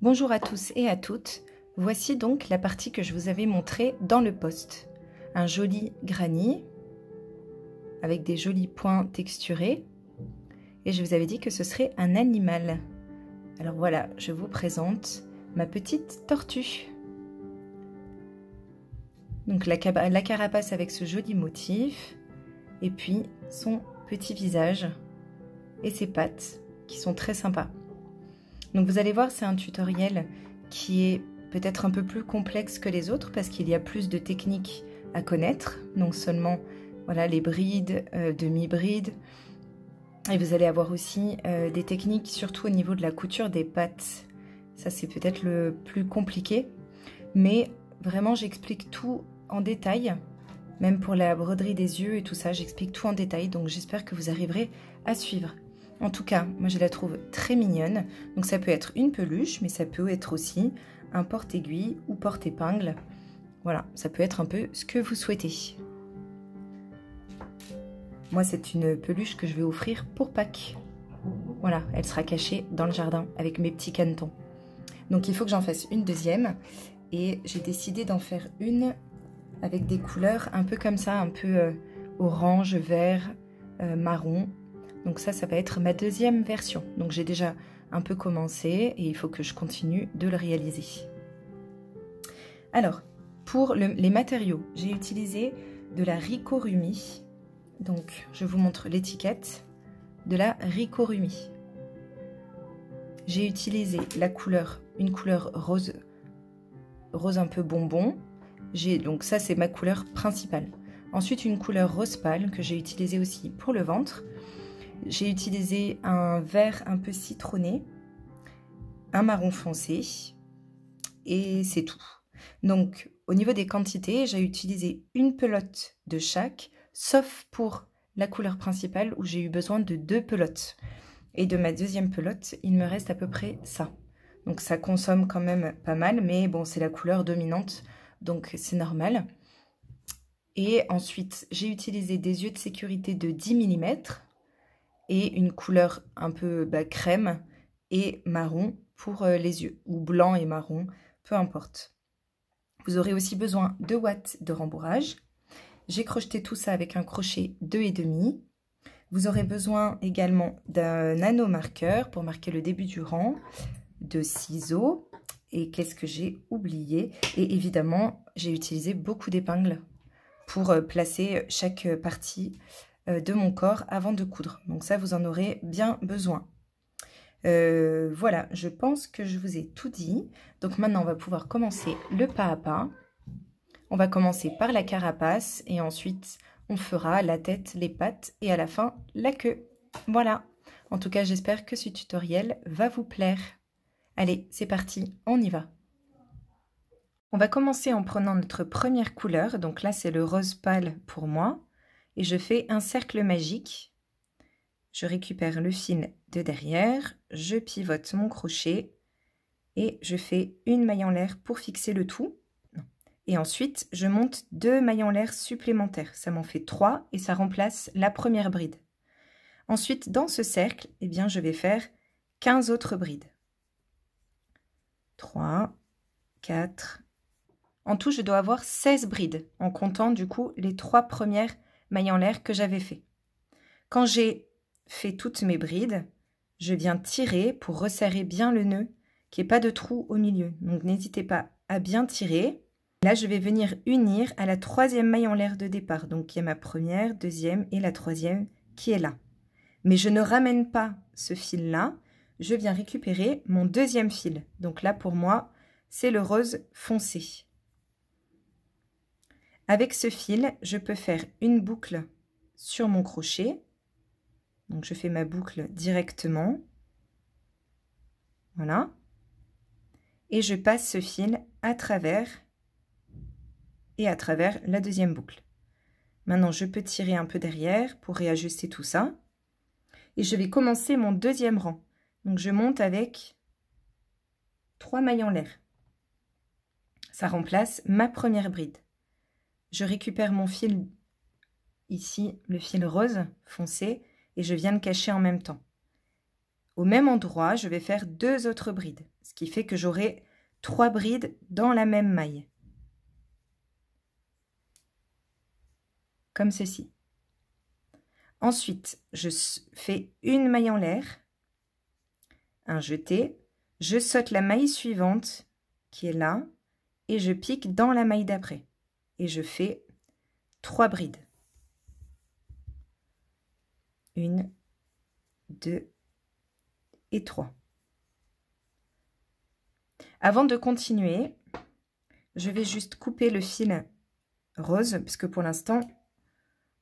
Bonjour à tous et à toutes. Voici donc la partie que je vous avais montrée dans le poste. Un joli granit avec des jolis points texturés. Et je vous avais dit que ce serait un animal. Alors voilà, je vous présente ma petite tortue. Donc la, la carapace avec ce joli motif. Et puis son petit visage et ses pattes qui sont très sympas. Donc vous allez voir, c'est un tutoriel qui est peut-être un peu plus complexe que les autres parce qu'il y a plus de techniques à connaître, non seulement voilà, les brides, euh, demi-brides, et vous allez avoir aussi euh, des techniques surtout au niveau de la couture des pattes. Ça c'est peut-être le plus compliqué, mais vraiment j'explique tout en détail, même pour la broderie des yeux et tout ça, j'explique tout en détail, donc j'espère que vous arriverez à suivre. En tout cas, moi je la trouve très mignonne. Donc ça peut être une peluche, mais ça peut être aussi un porte-aiguille ou porte-épingle. Voilà, ça peut être un peu ce que vous souhaitez. Moi, c'est une peluche que je vais offrir pour Pâques. Voilà, elle sera cachée dans le jardin avec mes petits canetons. Donc il faut que j'en fasse une deuxième. Et j'ai décidé d'en faire une avec des couleurs un peu comme ça, un peu euh, orange, vert, euh, marron. Donc ça, ça va être ma deuxième version. Donc j'ai déjà un peu commencé et il faut que je continue de le réaliser. Alors, pour les matériaux, j'ai utilisé de la Ricorumi. Donc, je vous montre l'étiquette de la Ricorumi. J'ai utilisé la couleur, une couleur rose, rose un peu bonbon. J'ai donc ça, c'est ma couleur principale. Ensuite, une couleur rose pâle que j'ai utilisée aussi pour le ventre. J'ai utilisé un vert un peu citronné, un marron foncé et c'est tout. Donc au niveau des quantités, j'ai utilisé une pelote de chaque, sauf pour la couleur principale où j'ai eu besoin de deux pelotes. Et de ma deuxième pelote, il me reste à peu près ça. Donc ça consomme quand même pas mal, mais bon, c'est la couleur dominante, donc c'est normal. Et ensuite, j'ai utilisé des yeux de sécurité de 10 mm, et une couleur un peu bah, crème et marron pour euh, les yeux, ou blanc et marron, peu importe. Vous aurez aussi besoin de watts de rembourrage. J'ai crocheté tout ça avec un crochet 2,5. Vous aurez besoin également d'un anneau marqueur pour marquer le début du rang, de ciseaux, et qu'est-ce que j'ai oublié Et évidemment, j'ai utilisé beaucoup d'épingles pour euh, placer chaque euh, partie euh, de mon corps avant de coudre. Donc ça, vous en aurez bien besoin. Euh, voilà, je pense que je vous ai tout dit. Donc maintenant, on va pouvoir commencer le pas à pas. On va commencer par la carapace et ensuite, on fera la tête, les pattes et à la fin, la queue. Voilà. En tout cas, j'espère que ce tutoriel va vous plaire. Allez, c'est parti, on y va. On va commencer en prenant notre première couleur. Donc là, c'est le rose pâle pour moi et je fais un cercle magique. Je récupère le fil de derrière, je pivote mon crochet et je fais une maille en l'air pour fixer le tout. Et ensuite, je monte deux mailles en l'air supplémentaires. Ça m'en fait trois et ça remplace la première bride. Ensuite, dans ce cercle, eh bien, je vais faire 15 autres brides. 3, 4. En tout, je dois avoir 16 brides en comptant du coup les trois premières maille en l'air que j'avais fait. Quand j'ai fait toutes mes brides, je viens tirer pour resserrer bien le nœud, qui n'y pas de trou au milieu. Donc n'hésitez pas à bien tirer. Là, je vais venir unir à la troisième maille en l'air de départ. Donc il y a ma première, deuxième et la troisième qui est là. Mais je ne ramène pas ce fil-là, je viens récupérer mon deuxième fil. Donc là, pour moi, c'est le rose foncé. Avec ce fil, je peux faire une boucle sur mon crochet. Donc je fais ma boucle directement. Voilà. Et je passe ce fil à travers et à travers la deuxième boucle. Maintenant, je peux tirer un peu derrière pour réajuster tout ça. Et je vais commencer mon deuxième rang. Donc je monte avec trois mailles en l'air. Ça remplace ma première bride. Je récupère mon fil ici, le fil rose foncé, et je viens le cacher en même temps. Au même endroit, je vais faire deux autres brides, ce qui fait que j'aurai trois brides dans la même maille. Comme ceci. Ensuite, je fais une maille en l'air, un jeté, je saute la maille suivante qui est là et je pique dans la maille d'après et je fais trois brides. Une, deux et trois. Avant de continuer, je vais juste couper le fil rose parce que pour l'instant,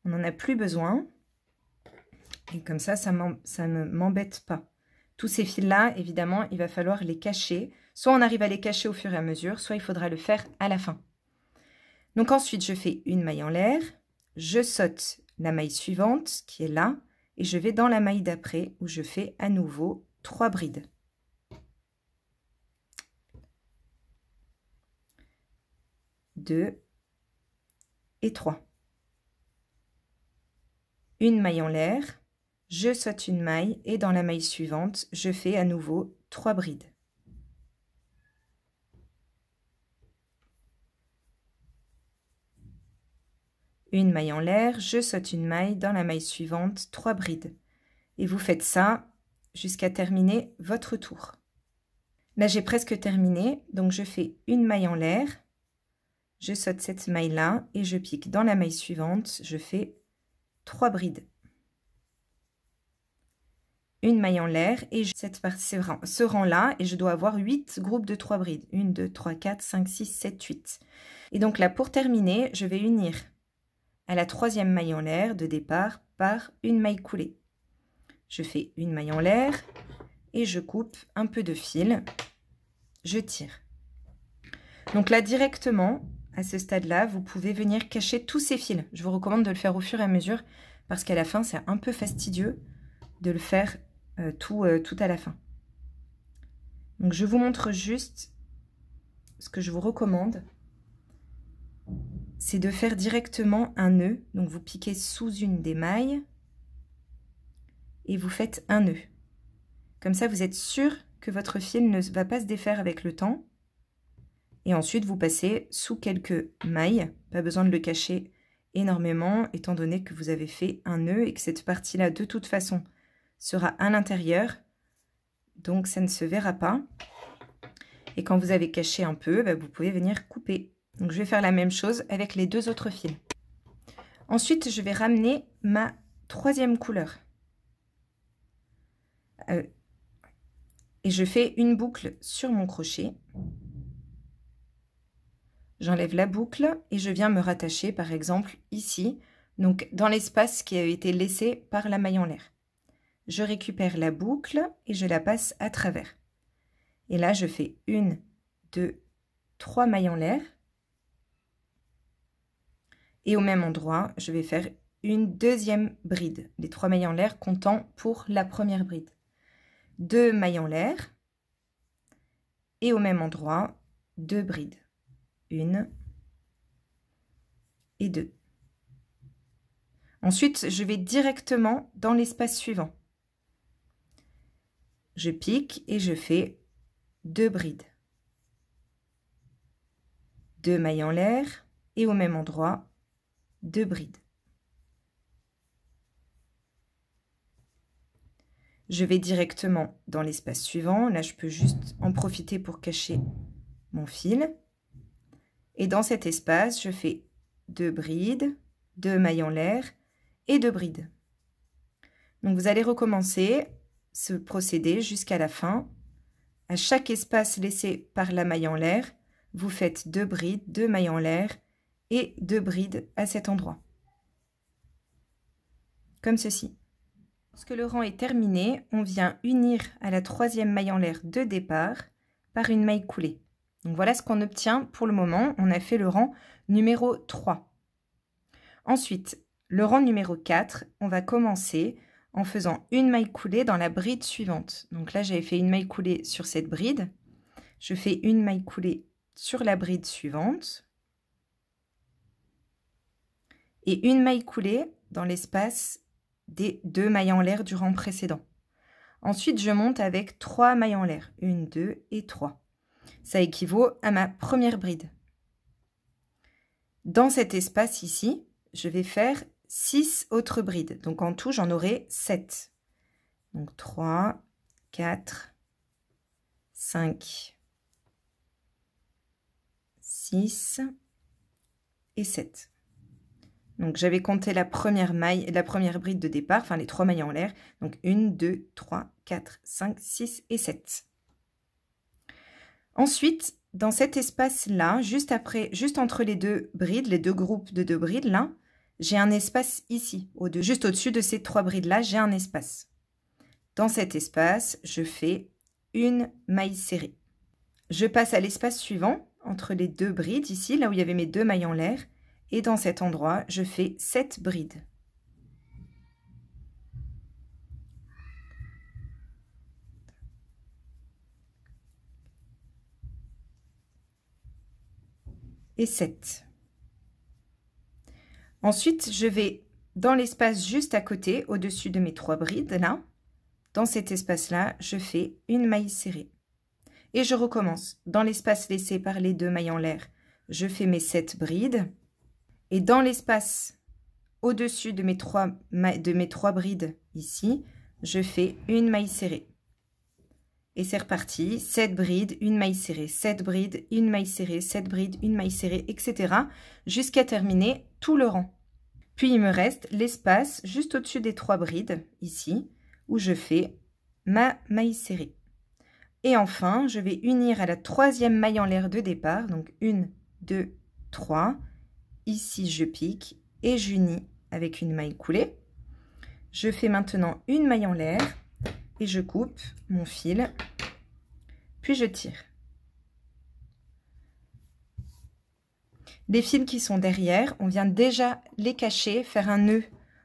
on n'en a plus besoin. Et comme ça, ça, ça ne m'embête pas. Tous ces fils-là, évidemment, il va falloir les cacher. Soit on arrive à les cacher au fur et à mesure, soit il faudra le faire à la fin. Donc ensuite, je fais une maille en l'air, je saute la maille suivante qui est là, et je vais dans la maille d'après où je fais à nouveau trois brides. 2 et 3. Une maille en l'air, je saute une maille et dans la maille suivante, je fais à nouveau trois brides. Une maille en l'air, je saute une maille, dans la maille suivante, trois brides. Et vous faites ça jusqu'à terminer votre tour. Là, j'ai presque terminé, donc je fais une maille en l'air, je saute cette maille-là et je pique dans la maille suivante, je fais trois brides. Une maille en l'air et je, cette partie, ce rang-là, et je dois avoir huit groupes de trois brides. une deux trois 4, 5, 6, 7, 8. Et donc là, pour terminer, je vais unir à la troisième maille en l'air de départ par une maille coulée. Je fais une maille en l'air et je coupe un peu de fil, je tire. Donc là directement, à ce stade-là, vous pouvez venir cacher tous ces fils. Je vous recommande de le faire au fur et à mesure parce qu'à la fin, c'est un peu fastidieux de le faire euh, tout, euh, tout à la fin. Donc je vous montre juste ce que je vous recommande c'est de faire directement un nœud. Donc vous piquez sous une des mailles et vous faites un nœud. Comme ça, vous êtes sûr que votre fil ne va pas se défaire avec le temps. Et ensuite, vous passez sous quelques mailles. Pas besoin de le cacher énormément, étant donné que vous avez fait un nœud et que cette partie-là, de toute façon, sera à l'intérieur. Donc, ça ne se verra pas. Et quand vous avez caché un peu, bah, vous pouvez venir couper je vais faire la même chose avec les deux autres fils. Ensuite, je vais ramener ma troisième couleur. Euh, et je fais une boucle sur mon crochet. J'enlève la boucle et je viens me rattacher par exemple ici, donc dans l'espace qui a été laissé par la maille en l'air. Je récupère la boucle et je la passe à travers. Et là, je fais une, deux, trois mailles en l'air. Et au même endroit, je vais faire une deuxième bride, les trois mailles en l'air comptant pour la première bride. Deux mailles en l'air et au même endroit, deux brides. Une et deux. Ensuite, je vais directement dans l'espace suivant. Je pique et je fais deux brides. Deux mailles en l'air et au même endroit, deux brides. Je vais directement dans l'espace suivant. Là, je peux juste en profiter pour cacher mon fil. Et dans cet espace, je fais deux brides, deux mailles en l'air et deux brides. Donc, vous allez recommencer ce procédé jusqu'à la fin. À chaque espace laissé par la maille en l'air, vous faites deux brides, deux mailles en l'air et deux brides à cet endroit. Comme ceci. Lorsque le rang est terminé, on vient unir à la troisième maille en l'air de départ par une maille coulée. Donc voilà ce qu'on obtient pour le moment. On a fait le rang numéro 3. Ensuite, le rang numéro 4, on va commencer en faisant une maille coulée dans la bride suivante. Donc là, j'avais fait une maille coulée sur cette bride. Je fais une maille coulée sur la bride suivante et une maille coulée dans l'espace des deux mailles en l'air du rang précédent. Ensuite, je monte avec trois mailles en l'air, une, deux et trois. Ça équivaut à ma première bride. Dans cet espace ici, je vais faire six autres brides. Donc en tout, j'en aurai sept. Donc trois, quatre, cinq, six et sept. Donc j'avais compté la première maille, la première bride de départ, enfin les trois mailles en l'air. Donc une, deux, 3, 4, 5, 6 et 7. Ensuite, dans cet espace-là, juste après, juste entre les deux brides, les deux groupes de deux brides là, j'ai un espace ici, au juste au-dessus de ces trois brides-là, j'ai un espace. Dans cet espace, je fais une maille serrée. Je passe à l'espace suivant, entre les deux brides ici, là où il y avait mes deux mailles en l'air et dans cet endroit, je fais 7 brides. et 7. Ensuite, je vais dans l'espace juste à côté, au-dessus de mes trois brides, là, dans cet espace-là, je fais une maille serrée. Et je recommence. Dans l'espace laissé par les deux mailles en l'air, je fais mes 7 brides. Et dans l'espace au-dessus de, mes trois, de mes trois brides ici, je fais une maille serrée. Et c'est reparti, 7 brides, une maille serrée, 7 brides, une maille serrée, 7 brides, une maille serrée, etc. jusqu'à terminer tout le rang. Puis il me reste l'espace juste au-dessus des trois brides, ici, où je fais ma maille serrée. Et enfin, je vais unir à la troisième maille en l'air de départ, donc 1, 2, 3, Ici, je pique et j'unis avec une maille coulée. Je fais maintenant une maille en l'air et je coupe mon fil, puis je tire. Les fils qui sont derrière, on vient déjà les cacher, faire un nœud.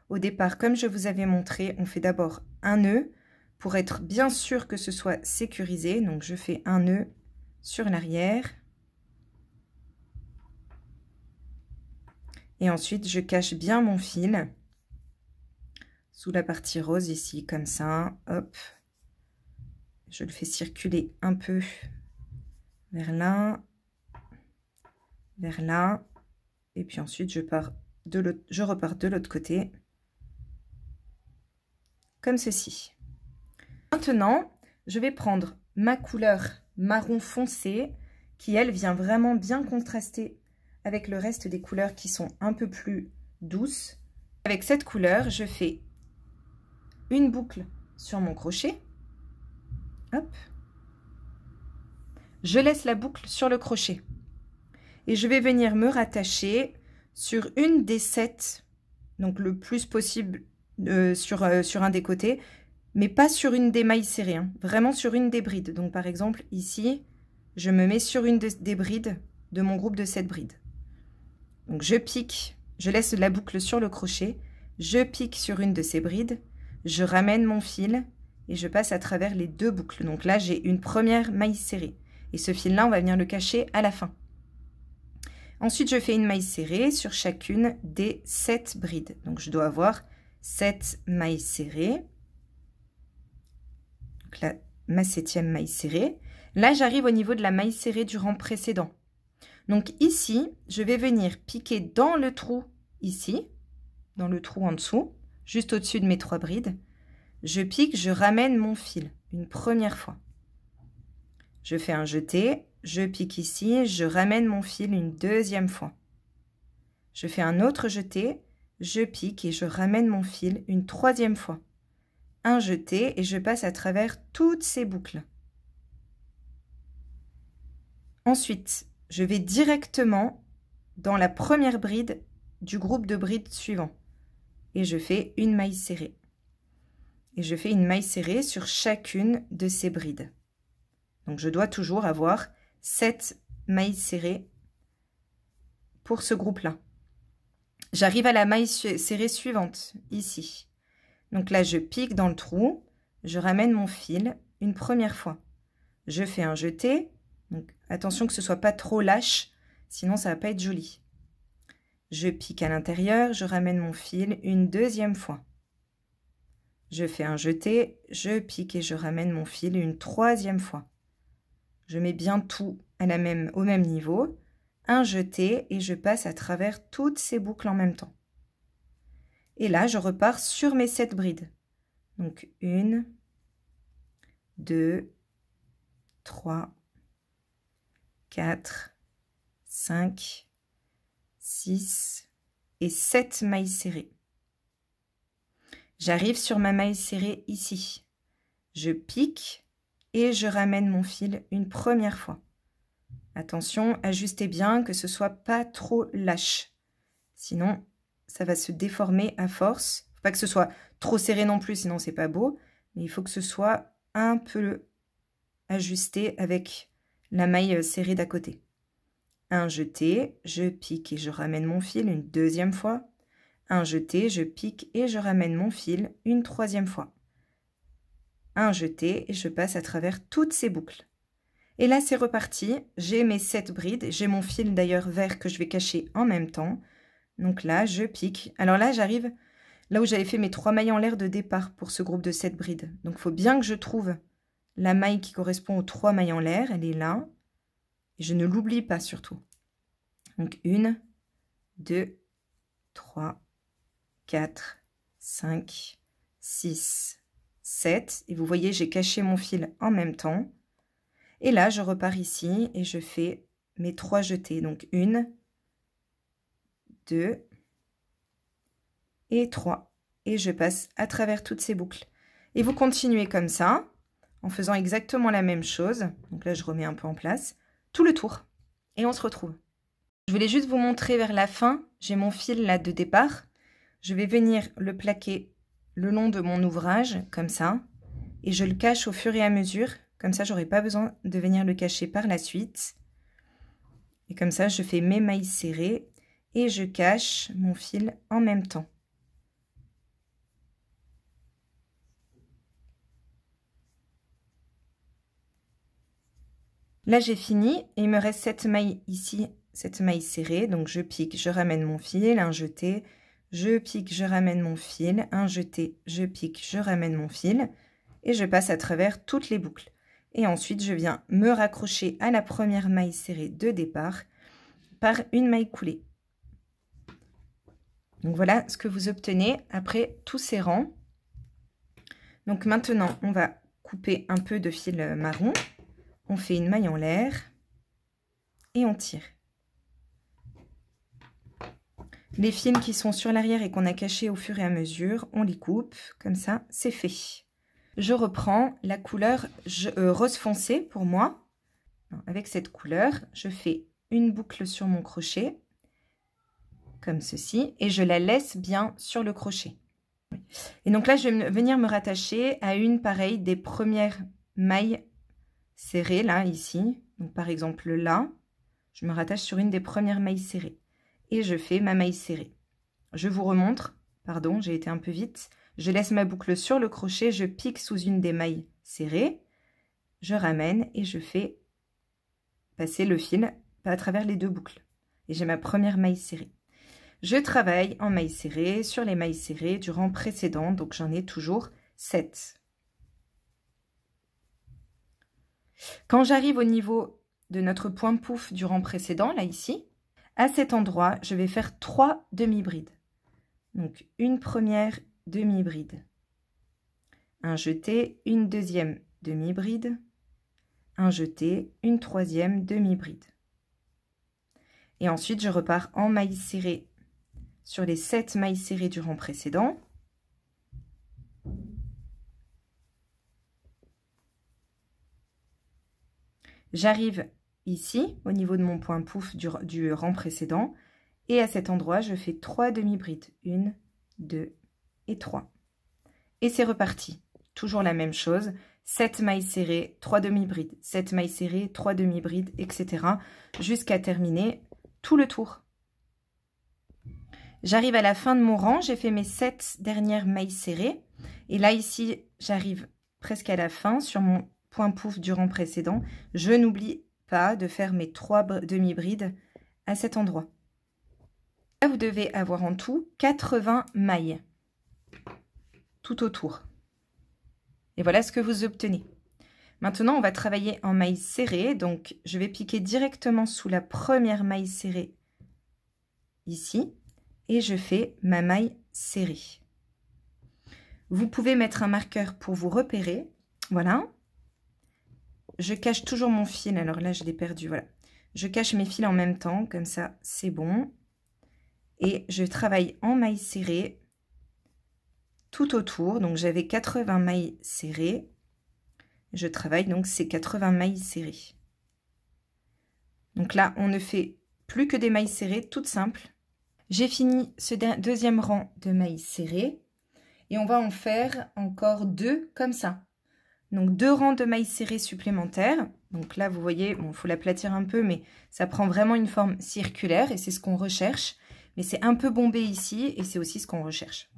Au départ, comme je vous avais montré, on fait d'abord un nœud pour être bien sûr que ce soit sécurisé. Donc je fais un nœud sur l'arrière Et ensuite, je cache bien mon fil sous la partie rose ici, comme ça. Hop. Je le fais circuler un peu vers là, vers là. Et puis ensuite, je, pars de je repars de l'autre côté, comme ceci. Maintenant, je vais prendre ma couleur marron foncé, qui elle vient vraiment bien contraster avec le reste des couleurs qui sont un peu plus douces. Avec cette couleur, je fais une boucle sur mon crochet. Je laisse la boucle sur le crochet. Et je vais venir me rattacher sur une des sept, donc le plus possible euh, sur, euh, sur un des côtés, mais pas sur une des mailles serrées, hein. vraiment sur une des brides. Donc par exemple ici, je me mets sur une des brides de mon groupe de sept brides. Donc je pique, je laisse la boucle sur le crochet, je pique sur une de ces brides, je ramène mon fil et je passe à travers les deux boucles. Donc là, j'ai une première maille serrée. Et ce fil-là, on va venir le cacher à la fin. Ensuite, je fais une maille serrée sur chacune des sept brides. Donc je dois avoir sept mailles serrées. Donc ma septième maille serrée. Là, j'arrive au niveau de la maille serrée du rang précédent. Donc ici, je vais venir piquer dans le trou ici, dans le trou en dessous, juste au-dessus de mes trois brides. Je pique, je ramène mon fil une première fois. Je fais un jeté, je pique ici, je ramène mon fil une deuxième fois. Je fais un autre jeté, je pique et je ramène mon fil une troisième fois. Un jeté et je passe à travers toutes ces boucles. Ensuite, je vais directement dans la première bride du groupe de brides suivant et je fais une maille serrée. Et je fais une maille serrée sur chacune de ces brides. Donc je dois toujours avoir 7 mailles serrées pour ce groupe-là. J'arrive à la maille serrée suivante, ici. Donc là, je pique dans le trou, je ramène mon fil une première fois. Je fais un jeté, donc attention que ce soit pas trop lâche, sinon ça va pas être joli. Je pique à l'intérieur, je ramène mon fil une deuxième fois. Je fais un jeté, je pique et je ramène mon fil une troisième fois. Je mets bien tout à la même, au même niveau, un jeté et je passe à travers toutes ces boucles en même temps. Et là, je repars sur mes sept brides. Donc une, deux, trois, 4, 5, 6 et 7 mailles serrées. J'arrive sur ma maille serrée ici. Je pique et je ramène mon fil une première fois. Attention, ajustez bien que ce soit pas trop lâche. Sinon, ça va se déformer à force. Faut pas que ce soit trop serré non plus, sinon c'est pas beau. Mais il faut que ce soit un peu ajusté avec maille euh, serrée d'à côté. Un jeté, je pique et je ramène mon fil une deuxième fois. Un jeté, je pique et je ramène mon fil une troisième fois. Un jeté et je passe à travers toutes ces boucles. Et là, c'est reparti. J'ai mes sept brides. J'ai mon fil d'ailleurs vert que je vais cacher en même temps. Donc là, je pique. Alors là, j'arrive là où j'avais fait mes trois mailles en l'air de départ pour ce groupe de sept brides. Donc, il faut bien que je trouve la maille qui correspond aux trois mailles en l'air, elle est là. Et je ne l'oublie pas surtout. Donc une, deux, trois, quatre, cinq, six, sept. Et vous voyez, j'ai caché mon fil en même temps. Et là, je repars ici et je fais mes trois jetés. Donc une, deux et trois. Et je passe à travers toutes ces boucles. Et vous continuez comme ça en faisant exactement la même chose. Donc là, je remets un peu en place. Tout le tour. Et on se retrouve. Je voulais juste vous montrer vers la fin. J'ai mon fil là de départ. Je vais venir le plaquer le long de mon ouvrage, comme ça. Et je le cache au fur et à mesure. Comme ça, j'aurai pas besoin de venir le cacher par la suite. Et comme ça, je fais mes mailles serrées et je cache mon fil en même temps. Là, j'ai fini et il me reste cette maille ici, cette maille serrée. Donc, je pique, je ramène mon fil, un jeté, je pique, je ramène mon fil, un jeté, je pique, je ramène mon fil et je passe à travers toutes les boucles. Et ensuite, je viens me raccrocher à la première maille serrée de départ par une maille coulée. Donc voilà ce que vous obtenez après tous ces rangs. Donc maintenant, on va couper un peu de fil marron on fait une maille en l'air et on tire. Les fils qui sont sur l'arrière et qu'on a cachés au fur et à mesure, on les coupe, comme ça, c'est fait. Je reprends la couleur euh, rose foncé pour moi. Avec cette couleur, je fais une boucle sur mon crochet, comme ceci, et je la laisse bien sur le crochet. Et donc là, je vais venir me rattacher à une pareille des premières mailles Serré, là, ici. Donc, par exemple là, je me rattache sur une des premières mailles serrées. Et je fais ma maille serrée. Je vous remontre, pardon, j'ai été un peu vite. Je laisse ma boucle sur le crochet, je pique sous une des mailles serrées. Je ramène et je fais passer le fil à travers les deux boucles. Et j'ai ma première maille serrée. Je travaille en maille serrée sur les mailles serrées du rang précédent, donc j'en ai toujours 7. Quand j'arrive au niveau de notre point pouf du rang précédent, là ici, à cet endroit, je vais faire trois demi-brides. Donc une première demi-bride, un jeté, une deuxième demi-bride, un jeté, une troisième demi-bride. Et ensuite, je repars en mailles serrées sur les 7 mailles serrées du rang précédent. J'arrive ici, au niveau de mon point pouf du, rang précédent, et à cet endroit, je fais trois demi-brides. Une, deux et trois. Et c'est reparti. Toujours la même chose. 7 mailles serrées, 3 demi-brides, 7 mailles serrées, 3 demi-brides, etc. jusqu'à terminer tout le tour. J'arrive à la fin de mon rang, j'ai fait mes 7 dernières mailles serrées. Et là, ici, j'arrive presque à la fin sur mon point pouf du rang précédent, je n'oublie pas de faire mes trois demi-brides à cet endroit. Là, vous devez avoir en tout 80 mailles tout autour. Et voilà ce que vous obtenez. Maintenant, on va travailler en maille serrée. Donc, je vais piquer directement sous la première maille serrée ici et je fais ma maille serrée. Vous pouvez mettre un marqueur pour vous repérer. Voilà. Je cache toujours mon fil. Alors là, je l'ai perdu, voilà. Je cache mes fils en même temps, comme ça, c'est bon. Et je travaille en mailles serrées tout autour. Donc, j'avais 80 mailles serrées. Je travaille donc ces 80 mailles serrées. Donc là, on ne fait plus que des mailles serrées, toutes simples. J'ai fini ce deuxième rang de mailles serrées. Et on va en faire encore deux comme ça. Donc deux rangs de mailles serrées supplémentaires. Donc là, vous voyez, bon, faut l'aplatir un peu, mais ça prend vraiment une forme circulaire et c'est ce qu'on recherche. Mais c'est un peu bombé ici et c'est aussi ce qu'on recherche.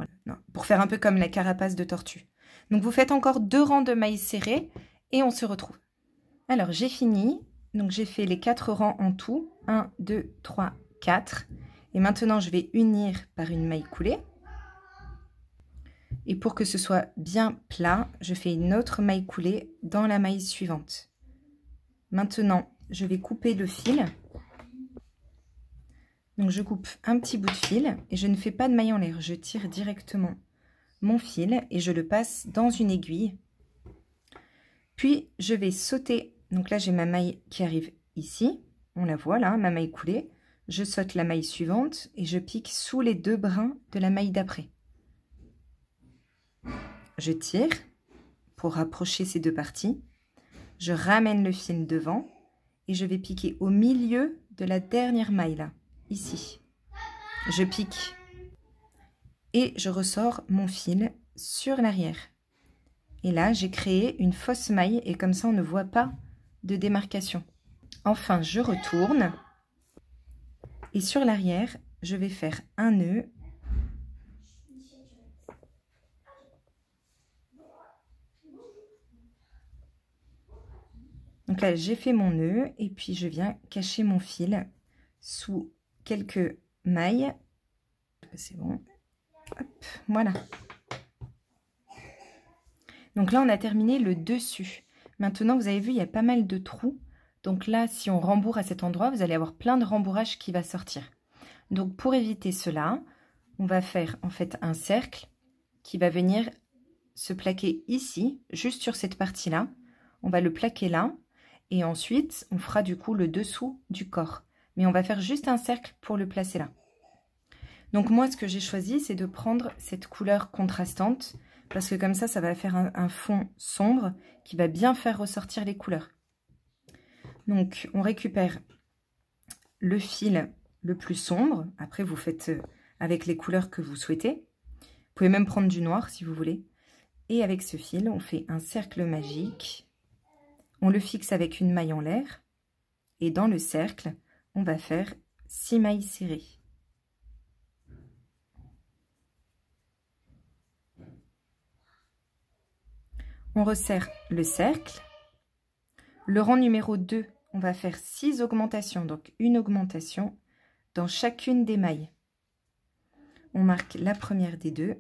pour faire un peu comme la carapace de tortue. Donc vous faites encore deux rangs de mailles serrées et on se retrouve. Alors j'ai fini. Donc j'ai fait les quatre rangs en tout. 1, 2, 3, 4. Et maintenant je vais unir par une maille coulée. Et pour que ce soit bien plat, je fais une autre maille coulée dans la maille suivante. Maintenant, je vais couper le fil. Donc je coupe un petit bout de fil et je ne fais pas de maille en l'air, je tire directement mon fil et je le passe dans une aiguille. Puis je vais sauter, donc là j'ai ma maille qui arrive ici, on la voit là, ma maille coulée. Je saute la maille suivante et je pique sous les deux brins de la maille d'après je tire pour rapprocher ces deux parties, je ramène le fil devant et je vais piquer au milieu de la dernière maille là, ici. Je pique et je ressors mon fil sur l'arrière. Et là, j'ai créé une fausse maille et comme ça, on ne voit pas de démarcation. Enfin, je retourne et sur l'arrière, je vais faire un nœud Donc là, j'ai fait mon nœud et puis je viens cacher mon fil sous quelques mailles. C'est bon. voilà. Donc là, on a terminé le dessus. Maintenant, vous avez vu, il y a pas mal de trous. Donc là, si on rembourre à cet endroit, vous allez avoir plein de rembourrage qui va sortir. Donc pour éviter cela, on va faire en fait un cercle qui va venir se plaquer ici, juste sur cette partie-là. On va le plaquer là et ensuite, on fera du coup le dessous du corps. Mais on va faire juste un cercle pour le placer là. Donc moi, ce que j'ai choisi, c'est de prendre cette couleur contrastante parce que comme ça, ça va faire un, un, fond sombre qui va bien faire ressortir les couleurs. Donc, on récupère le fil le plus sombre. Après, vous faites euh, avec les couleurs que vous souhaitez. Vous pouvez même prendre du noir si vous voulez. Et avec ce fil, on fait un cercle magique on le fixe avec une maille en l'air et dans le cercle, on va faire 6 mailles serrées. On resserre le cercle. Le rang numéro 2, on va faire 6 augmentations, donc une augmentation dans chacune des mailles. On marque la première des deux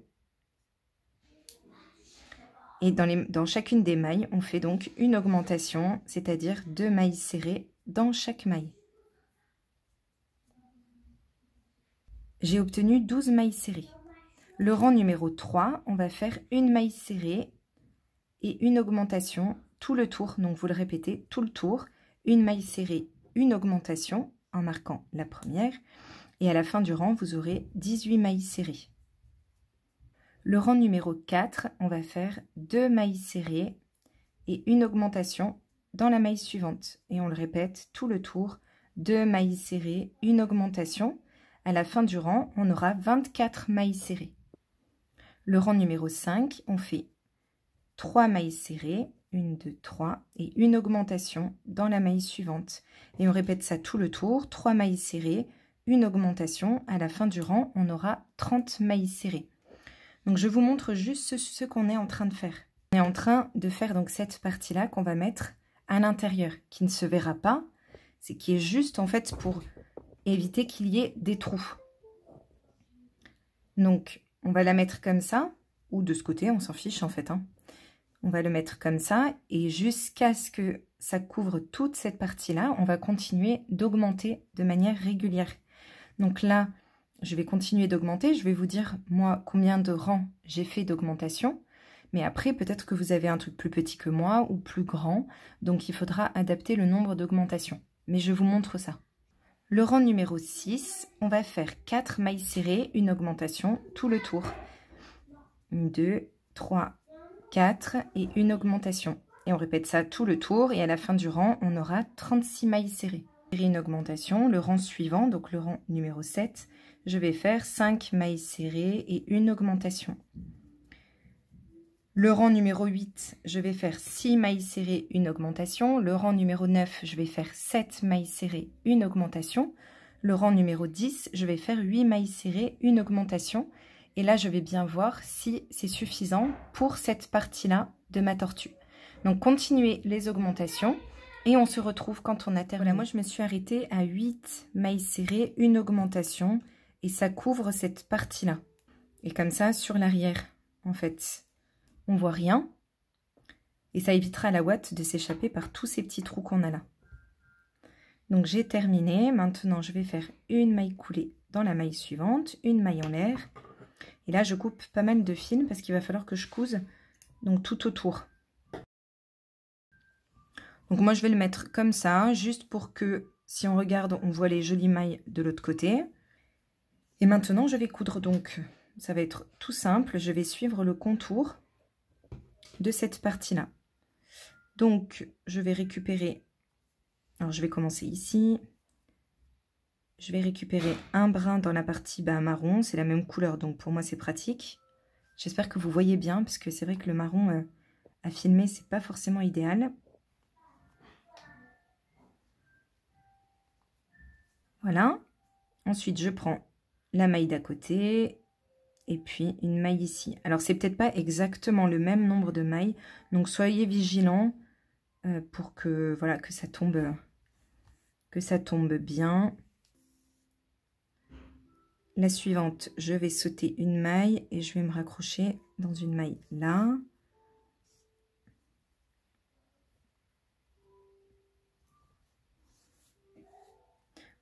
et dans, dans chacune des mailles, on fait donc une augmentation, c'est-à-dire deux mailles serrées dans chaque maille. J'ai obtenu 12 mailles serrées. Le rang numéro 3, on va faire une maille serrée et une augmentation tout le tour. Donc vous le répétez, tout le tour, une maille serrée, une augmentation en marquant la première. Et à la fin du rang, vous aurez 18 mailles serrées. Le rang numéro 4, on va faire deux mailles serrées et une augmentation dans la maille suivante. Et on le répète tout le tour, deux mailles serrées, une augmentation. À la fin du rang, on aura 24 mailles serrées. Le rang numéro 5, on fait 3 mailles serrées, 1, 2, 3, et une augmentation dans la maille suivante. Et on répète ça tout le tour, 3 mailles serrées, une augmentation. À la fin du rang, on aura 30 mailles serrées. Donc je vous montre juste ce, qu'on est en train de faire. On est en train de faire donc cette partie-là qu'on va mettre à l'intérieur, qui ne se verra pas, c'est qui est juste en fait pour éviter qu'il y ait des trous. Donc on va la mettre comme ça, ou de ce côté, on s'en fiche en fait. Hein. On va le mettre comme ça, et jusqu'à ce que ça couvre toute cette partie-là, on va continuer d'augmenter de manière régulière. Donc là, je vais continuer d'augmenter, je vais vous dire moi combien de rangs j'ai fait d'augmentation, mais après peut-être que vous avez un truc plus petit que moi ou plus grand, donc il faudra adapter le nombre d'augmentations. Mais je vous montre ça. Le rang numéro 6, on va faire 4 mailles serrées, une augmentation tout le tour. 1, 2, 3, 4 et une augmentation. Et on répète ça tout le tour et à la fin du rang, on aura 36 mailles serrées. Une augmentation, le rang suivant, donc le rang numéro 7, je vais faire 5 mailles serrées et une augmentation. Le rang numéro 8, je vais faire 6 mailles serrées, une augmentation. Le rang numéro 9, je vais faire 7 mailles serrées, une augmentation. Le rang numéro 10, je vais faire 8 mailles serrées, une augmentation. Et là, je vais bien voir si c'est suffisant pour cette partie-là de ma tortue. Donc, continuez les augmentations et on se retrouve quand on a terminé. Là, moi, je me suis arrêtée à 8 mailles serrées, une augmentation et ça couvre cette partie-là. Et comme ça, sur l'arrière, en fait, on voit rien. Et ça évitera à la ouate de s'échapper par tous ces petits trous qu'on a là. Donc j'ai terminé. Maintenant, je vais faire une maille coulée dans la maille suivante, une maille en l'air. Et là, je coupe pas mal de fil parce qu'il va falloir que je couse donc tout autour. Donc moi, je vais le mettre comme ça, juste pour que si on regarde, on voit les jolies mailles de l'autre côté. Et maintenant, je vais coudre. Donc, ça va être tout simple. Je vais suivre le contour de cette partie-là. Donc, je vais récupérer... Alors, je vais commencer ici. Je vais récupérer un brin dans la partie bas marron. C'est la même couleur, donc pour moi, c'est pratique. J'espère que vous voyez bien, parce que c'est vrai que le marron euh, à filmer, c'est pas forcément idéal. Voilà. Ensuite, je prends la maille d'à côté et puis une maille ici. Alors c'est peut-être pas exactement le même nombre de mailles, donc soyez vigilants euh, pour que voilà que ça tombe que ça tombe bien. La suivante, je vais sauter une maille et je vais me raccrocher dans une maille là.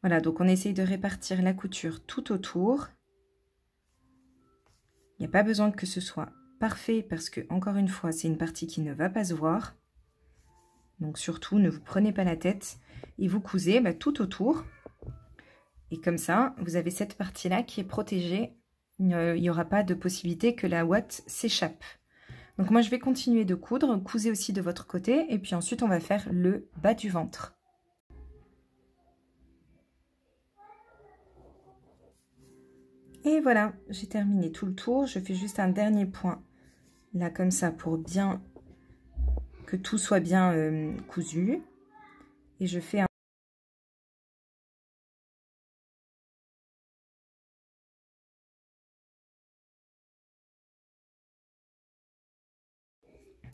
Voilà, donc on essaye de répartir la couture tout autour. Il n'y a pas besoin que ce soit parfait parce que, encore une fois, c'est une partie qui ne va pas se voir. Donc surtout, ne vous prenez pas la tête et vous cousez bah, tout autour. Et comme ça, vous avez cette partie-là qui est protégée. Il n'y aura pas de possibilité que la ouate s'échappe. Donc moi, je vais continuer de coudre, cousez aussi de votre côté. Et puis ensuite, on va faire le bas du ventre. Et voilà, j'ai terminé tout le tour. Je fais juste un dernier point, là comme ça, pour bien que tout soit bien euh, cousu. Et je fais un...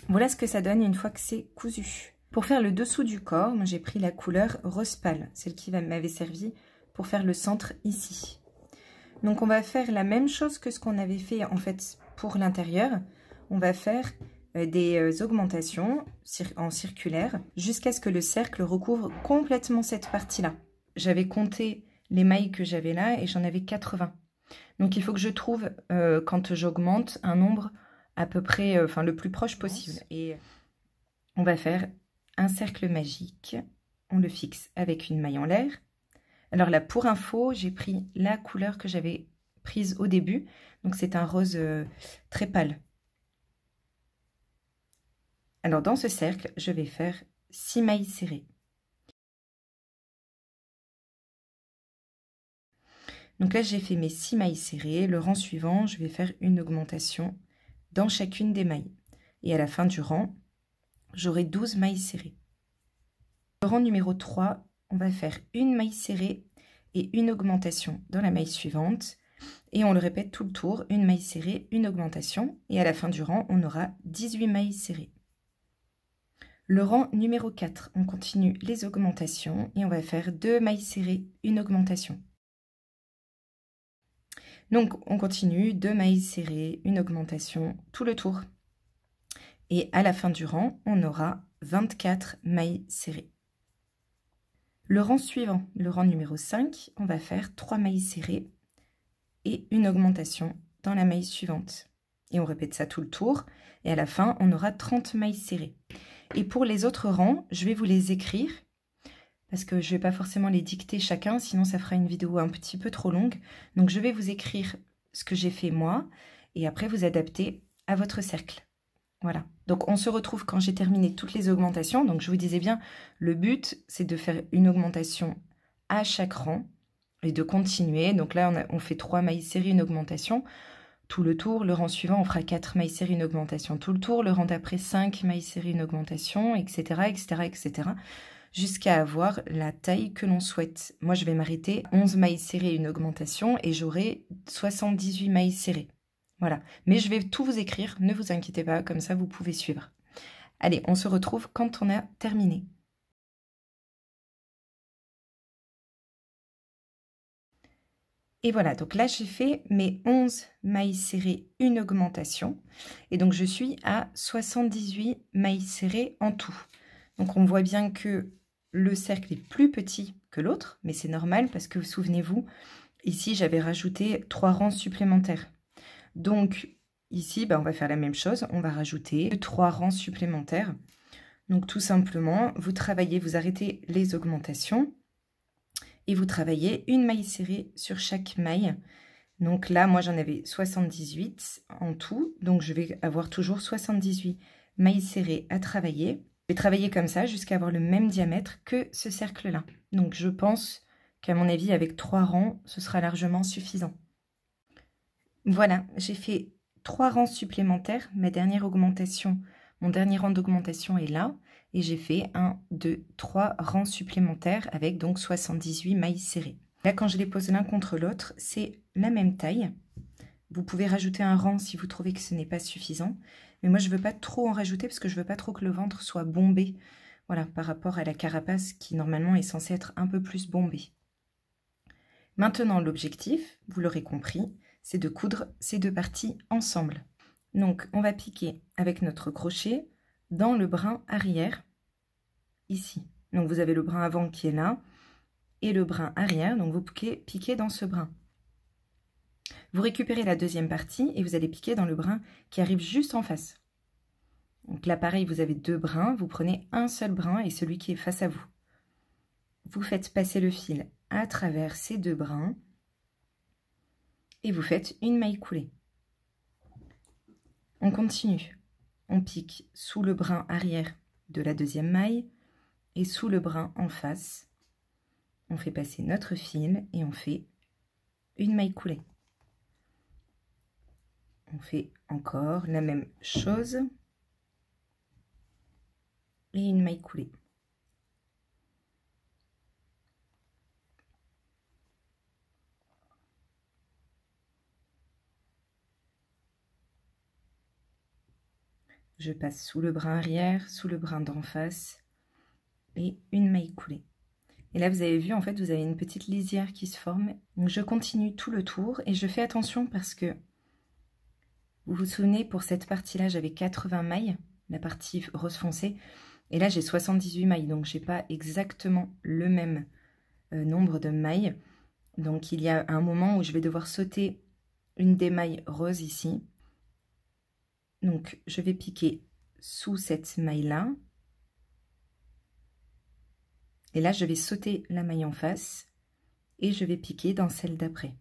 Voilà ce que ça donne une fois que c'est cousu. Pour faire le dessous du corps, j'ai pris la couleur rose pâle, celle qui m'avait servi pour faire le centre ici. Donc on va faire la même chose que ce qu'on avait fait en fait pour l'intérieur. On va faire euh, des euh, augmentations en circulaire jusqu'à ce que le cercle recouvre complètement cette partie-là. J'avais compté les mailles que j'avais là et j'en avais 80. Donc il faut que je trouve, euh, quand j'augmente, un nombre à peu près, enfin le plus proche possible. Et on va faire un cercle magique, on le fixe avec une maille en l'air, alors là, pour info, j'ai pris la couleur que j'avais prise au début. Donc c'est un rose euh, très pâle. Alors dans ce cercle, je vais faire 6 mailles serrées. Donc là, j'ai fait mes 6 mailles serrées. Le rang suivant, je vais faire une augmentation dans chacune des mailles. Et à la fin du rang, j'aurai 12 mailles serrées. Le rang numéro 3, on va faire une maille serrée et une augmentation dans la maille suivante. Et on le répète tout le tour, une maille serrée, une augmentation. Et à la fin du rang, on aura 18 mailles serrées. Le rang numéro 4, on continue les augmentations et on va faire deux mailles serrées, une augmentation. Donc on continue, deux mailles serrées, une augmentation, tout le tour. Et à la fin du rang, on aura 24 mailles serrées. Le rang suivant, le rang numéro 5, on va faire 3 mailles serrées et une augmentation dans la maille suivante. Et on répète ça tout le tour. Et à la fin, on aura 30 mailles serrées. Et pour les autres rangs, je vais vous les écrire parce que je ne vais pas forcément les dicter chacun, sinon ça fera une vidéo un petit peu trop longue. Donc je vais vous écrire ce que j'ai fait moi, et après vous adapter à votre cercle. Voilà. Donc on se retrouve quand j'ai terminé toutes les augmentations. Donc je vous disais bien, le but, c'est de faire une augmentation à chaque rang et de continuer. Donc là, on, fait 3 mailles séries, une augmentation. Tout le tour, le rang suivant, on fera 4 mailles séries, une augmentation. Tout le tour, le rang d'après, 5 mailles séries, une augmentation, etc., etc., etc., jusqu'à avoir la taille que l'on souhaite. Moi, je vais m'arrêter 11 mailles serrées, une augmentation, et j'aurai 78 mailles serrées. Voilà. Mais je vais tout vous écrire, ne vous inquiétez pas, comme ça vous pouvez suivre. Allez, on se retrouve quand on a terminé. Et voilà, donc là j'ai fait mes 11 mailles serrées, une augmentation. Et donc je suis à 78 mailles serrées en tout. Donc on voit bien que le cercle est plus petit que l'autre, mais c'est normal parce que souvenez-vous, ici j'avais rajouté 3 rangs supplémentaires. Donc ici, bah, on va faire la même chose, on va rajouter trois rangs supplémentaires. Donc tout simplement, vous travaillez, vous arrêtez les augmentations et vous travaillez une maille serrée sur chaque maille. Donc là, moi j'en avais 78 en tout, donc je vais avoir toujours 78 mailles serrées à travailler. Je vais travailler comme ça jusqu'à avoir le même diamètre que ce cercle-là. Donc je pense qu'à mon avis, avec trois rangs, ce sera largement suffisant. Voilà, j'ai fait trois rangs supplémentaires. Ma dernière augmentation, mon dernier rang d'augmentation est là. Et j'ai fait 1, 2, 3 rangs supplémentaires avec donc 78 mailles serrées. Là, quand je les pose l'un contre l'autre, c'est la même taille. Vous pouvez rajouter un rang si vous trouvez que ce n'est pas suffisant. Mais moi, je ne veux pas trop en rajouter parce que je ne veux pas trop que le ventre soit bombé. Voilà, par rapport à la carapace qui normalement est censée être un peu plus bombée. Maintenant, l'objectif, vous l'aurez compris, c'est de coudre ces deux parties ensemble. Donc on va piquer avec notre crochet dans le brin arrière, ici. Donc vous avez le brin avant qui est là, et le brin arrière, donc vous piquez, piquer dans ce brin. Vous récupérez la deuxième partie et vous allez piquer dans le brin qui arrive juste en face. Donc là pareil, vous avez deux brins, vous prenez un seul brin et celui qui est face à vous. Vous faites passer le fil à travers ces deux brins et vous faites une maille coulée. On continue. On pique sous le brin arrière de la deuxième maille et sous le brin en face. On fait passer notre fil et on fait une maille coulée. On fait encore la même chose et une maille coulée. Je passe sous le brin arrière, sous le brin d'en face et une maille coulée. Et là, vous avez vu, en fait, vous avez une petite lisière qui se forme. Donc, je continue tout le tour et je fais attention parce que vous vous souvenez, pour cette partie-là, j'avais 80 mailles, la partie rose foncée. Et là, j'ai 78 mailles, donc n'ai pas exactement le même euh, nombre de mailles. Donc, il y a un moment où je vais devoir sauter une des mailles roses ici donc, je vais piquer sous cette maille-là. Et là, je vais sauter la maille en face et je vais piquer dans celle d'après.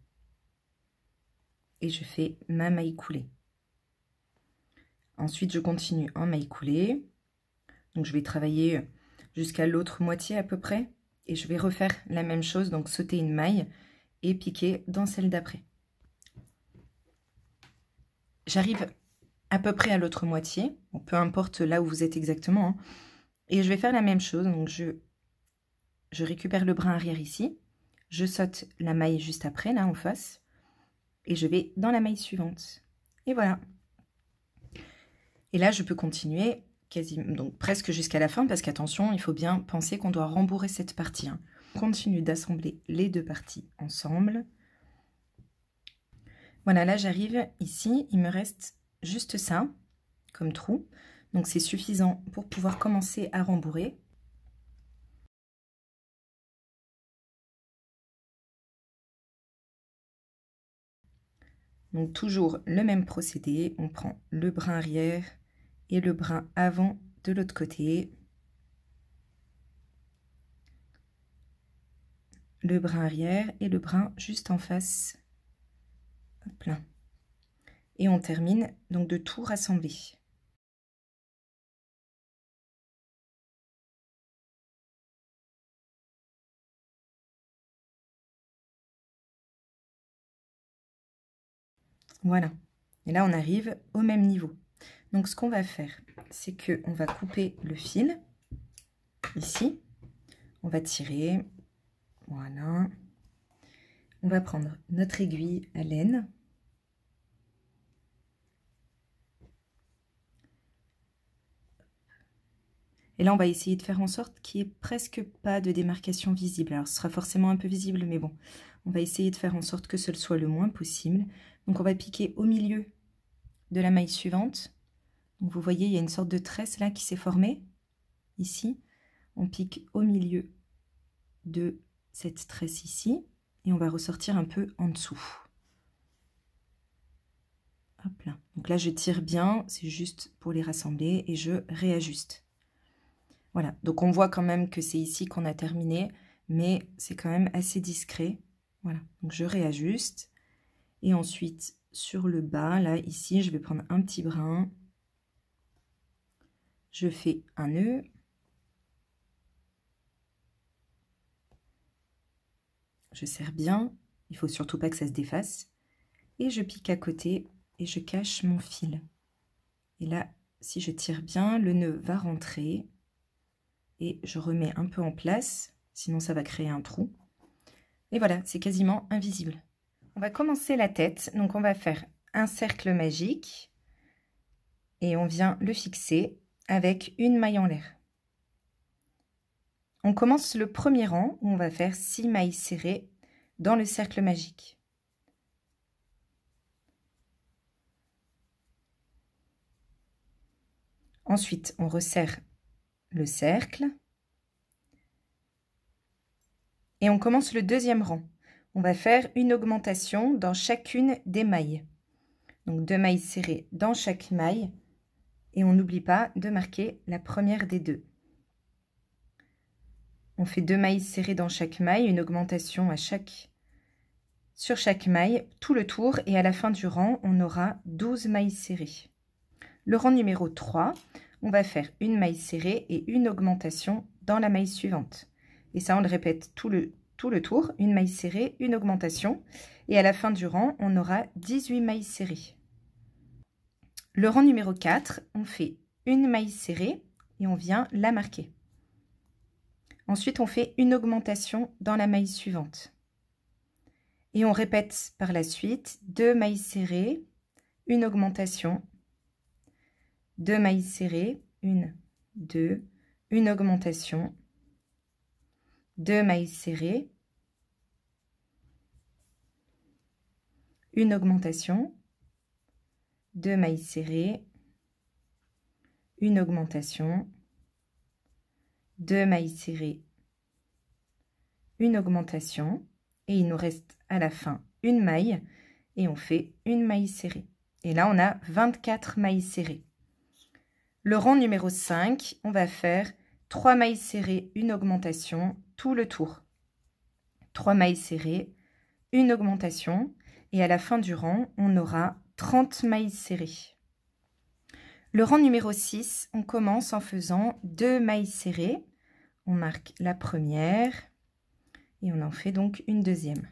Et je fais ma maille coulée. Ensuite, je continue en maille coulée. Donc, je vais travailler jusqu'à l'autre moitié à peu près. Et je vais refaire la même chose, donc sauter une maille et piquer dans celle d'après. J'arrive à peu près à l'autre moitié, peu importe là où vous êtes exactement. Hein. Et je vais faire la même chose, donc je, je récupère le brin arrière ici, je saute la maille juste après, là en face, et je vais dans la maille suivante. Et voilà. Et là, je peux continuer quasiment, donc presque jusqu'à la fin, parce qu'attention, il faut bien penser qu'on doit rembourrer cette partie. Hein. continue d'assembler les deux parties ensemble. Voilà, là j'arrive ici, il me reste juste ça, comme trou. Donc c'est suffisant pour pouvoir commencer à rembourrer. Donc toujours le même procédé, on prend le brin arrière et le brin avant de l'autre côté. Le brin arrière et le brin juste en face. Hop et on termine donc de tout rassembler. Voilà. Et là, on arrive au même niveau. Donc, ce qu'on va faire, c'est que on va couper le fil ici. On va tirer. Voilà. On va prendre notre aiguille à laine Et là, on va essayer de faire en sorte qu'il n'y ait presque pas de démarcation visible. Alors, ce sera forcément un peu visible, mais bon, on va essayer de faire en sorte que ce soit le moins possible. Donc, on va piquer au milieu de la maille suivante. Donc, vous voyez, il y a une sorte de tresse là qui s'est formée, ici. On pique au milieu de cette tresse ici, et on va ressortir un peu en dessous. Hop là. Donc là, je tire bien, c'est juste pour les rassembler, et je réajuste. Voilà, donc on voit quand même que c'est ici qu'on a terminé, mais c'est quand même assez discret. Voilà, donc je réajuste. Et ensuite, sur le bas, là, ici, je vais prendre un petit brin. Je fais un nœud. Je serre bien. Il faut surtout pas que ça se défasse. Et je pique à côté et je cache mon fil. Et là, si je tire bien, le nœud va rentrer et je remets un peu en place, sinon ça va créer un trou. Et voilà, c'est quasiment invisible. On va commencer la tête, donc on va faire un cercle magique et on vient le fixer avec une maille en l'air. On commence le premier rang où on va faire 6 mailles serrées dans le cercle magique. Ensuite, on resserre le cercle. Et on commence le deuxième rang. On va faire une augmentation dans chacune des mailles. Donc deux mailles serrées dans chaque maille. Et on n'oublie pas de marquer la première des deux. On fait deux mailles serrées dans chaque maille, une augmentation à chaque, sur chaque maille, tout le tour. Et à la fin du rang, on aura 12 mailles serrées. Le rang numéro 3, on va faire une maille serrée et une augmentation dans la maille suivante. Et ça, on le répète tout le, tout le tour, une maille serrée, une augmentation. Et à la fin du rang, on aura 18 mailles serrées. Le rang numéro 4, on fait une maille serrée et on vient la marquer. Ensuite, on fait une augmentation dans la maille suivante. Et on répète par la suite deux mailles serrées, une augmentation deux mailles serrées, une, deux, une augmentation, deux mailles serrées, une augmentation, deux mailles serrées, une augmentation, deux mailles serrées, une augmentation et il nous reste à la fin une maille et on fait une maille serrée. Et là, on a 24 mailles serrées. Le rang numéro 5, on va faire 3 mailles serrées, une augmentation, tout le tour. 3 mailles serrées, une augmentation, et à la fin du rang, on aura 30 mailles serrées. Le rang numéro 6, on commence en faisant 2 mailles serrées. On marque la première et on en fait donc une deuxième.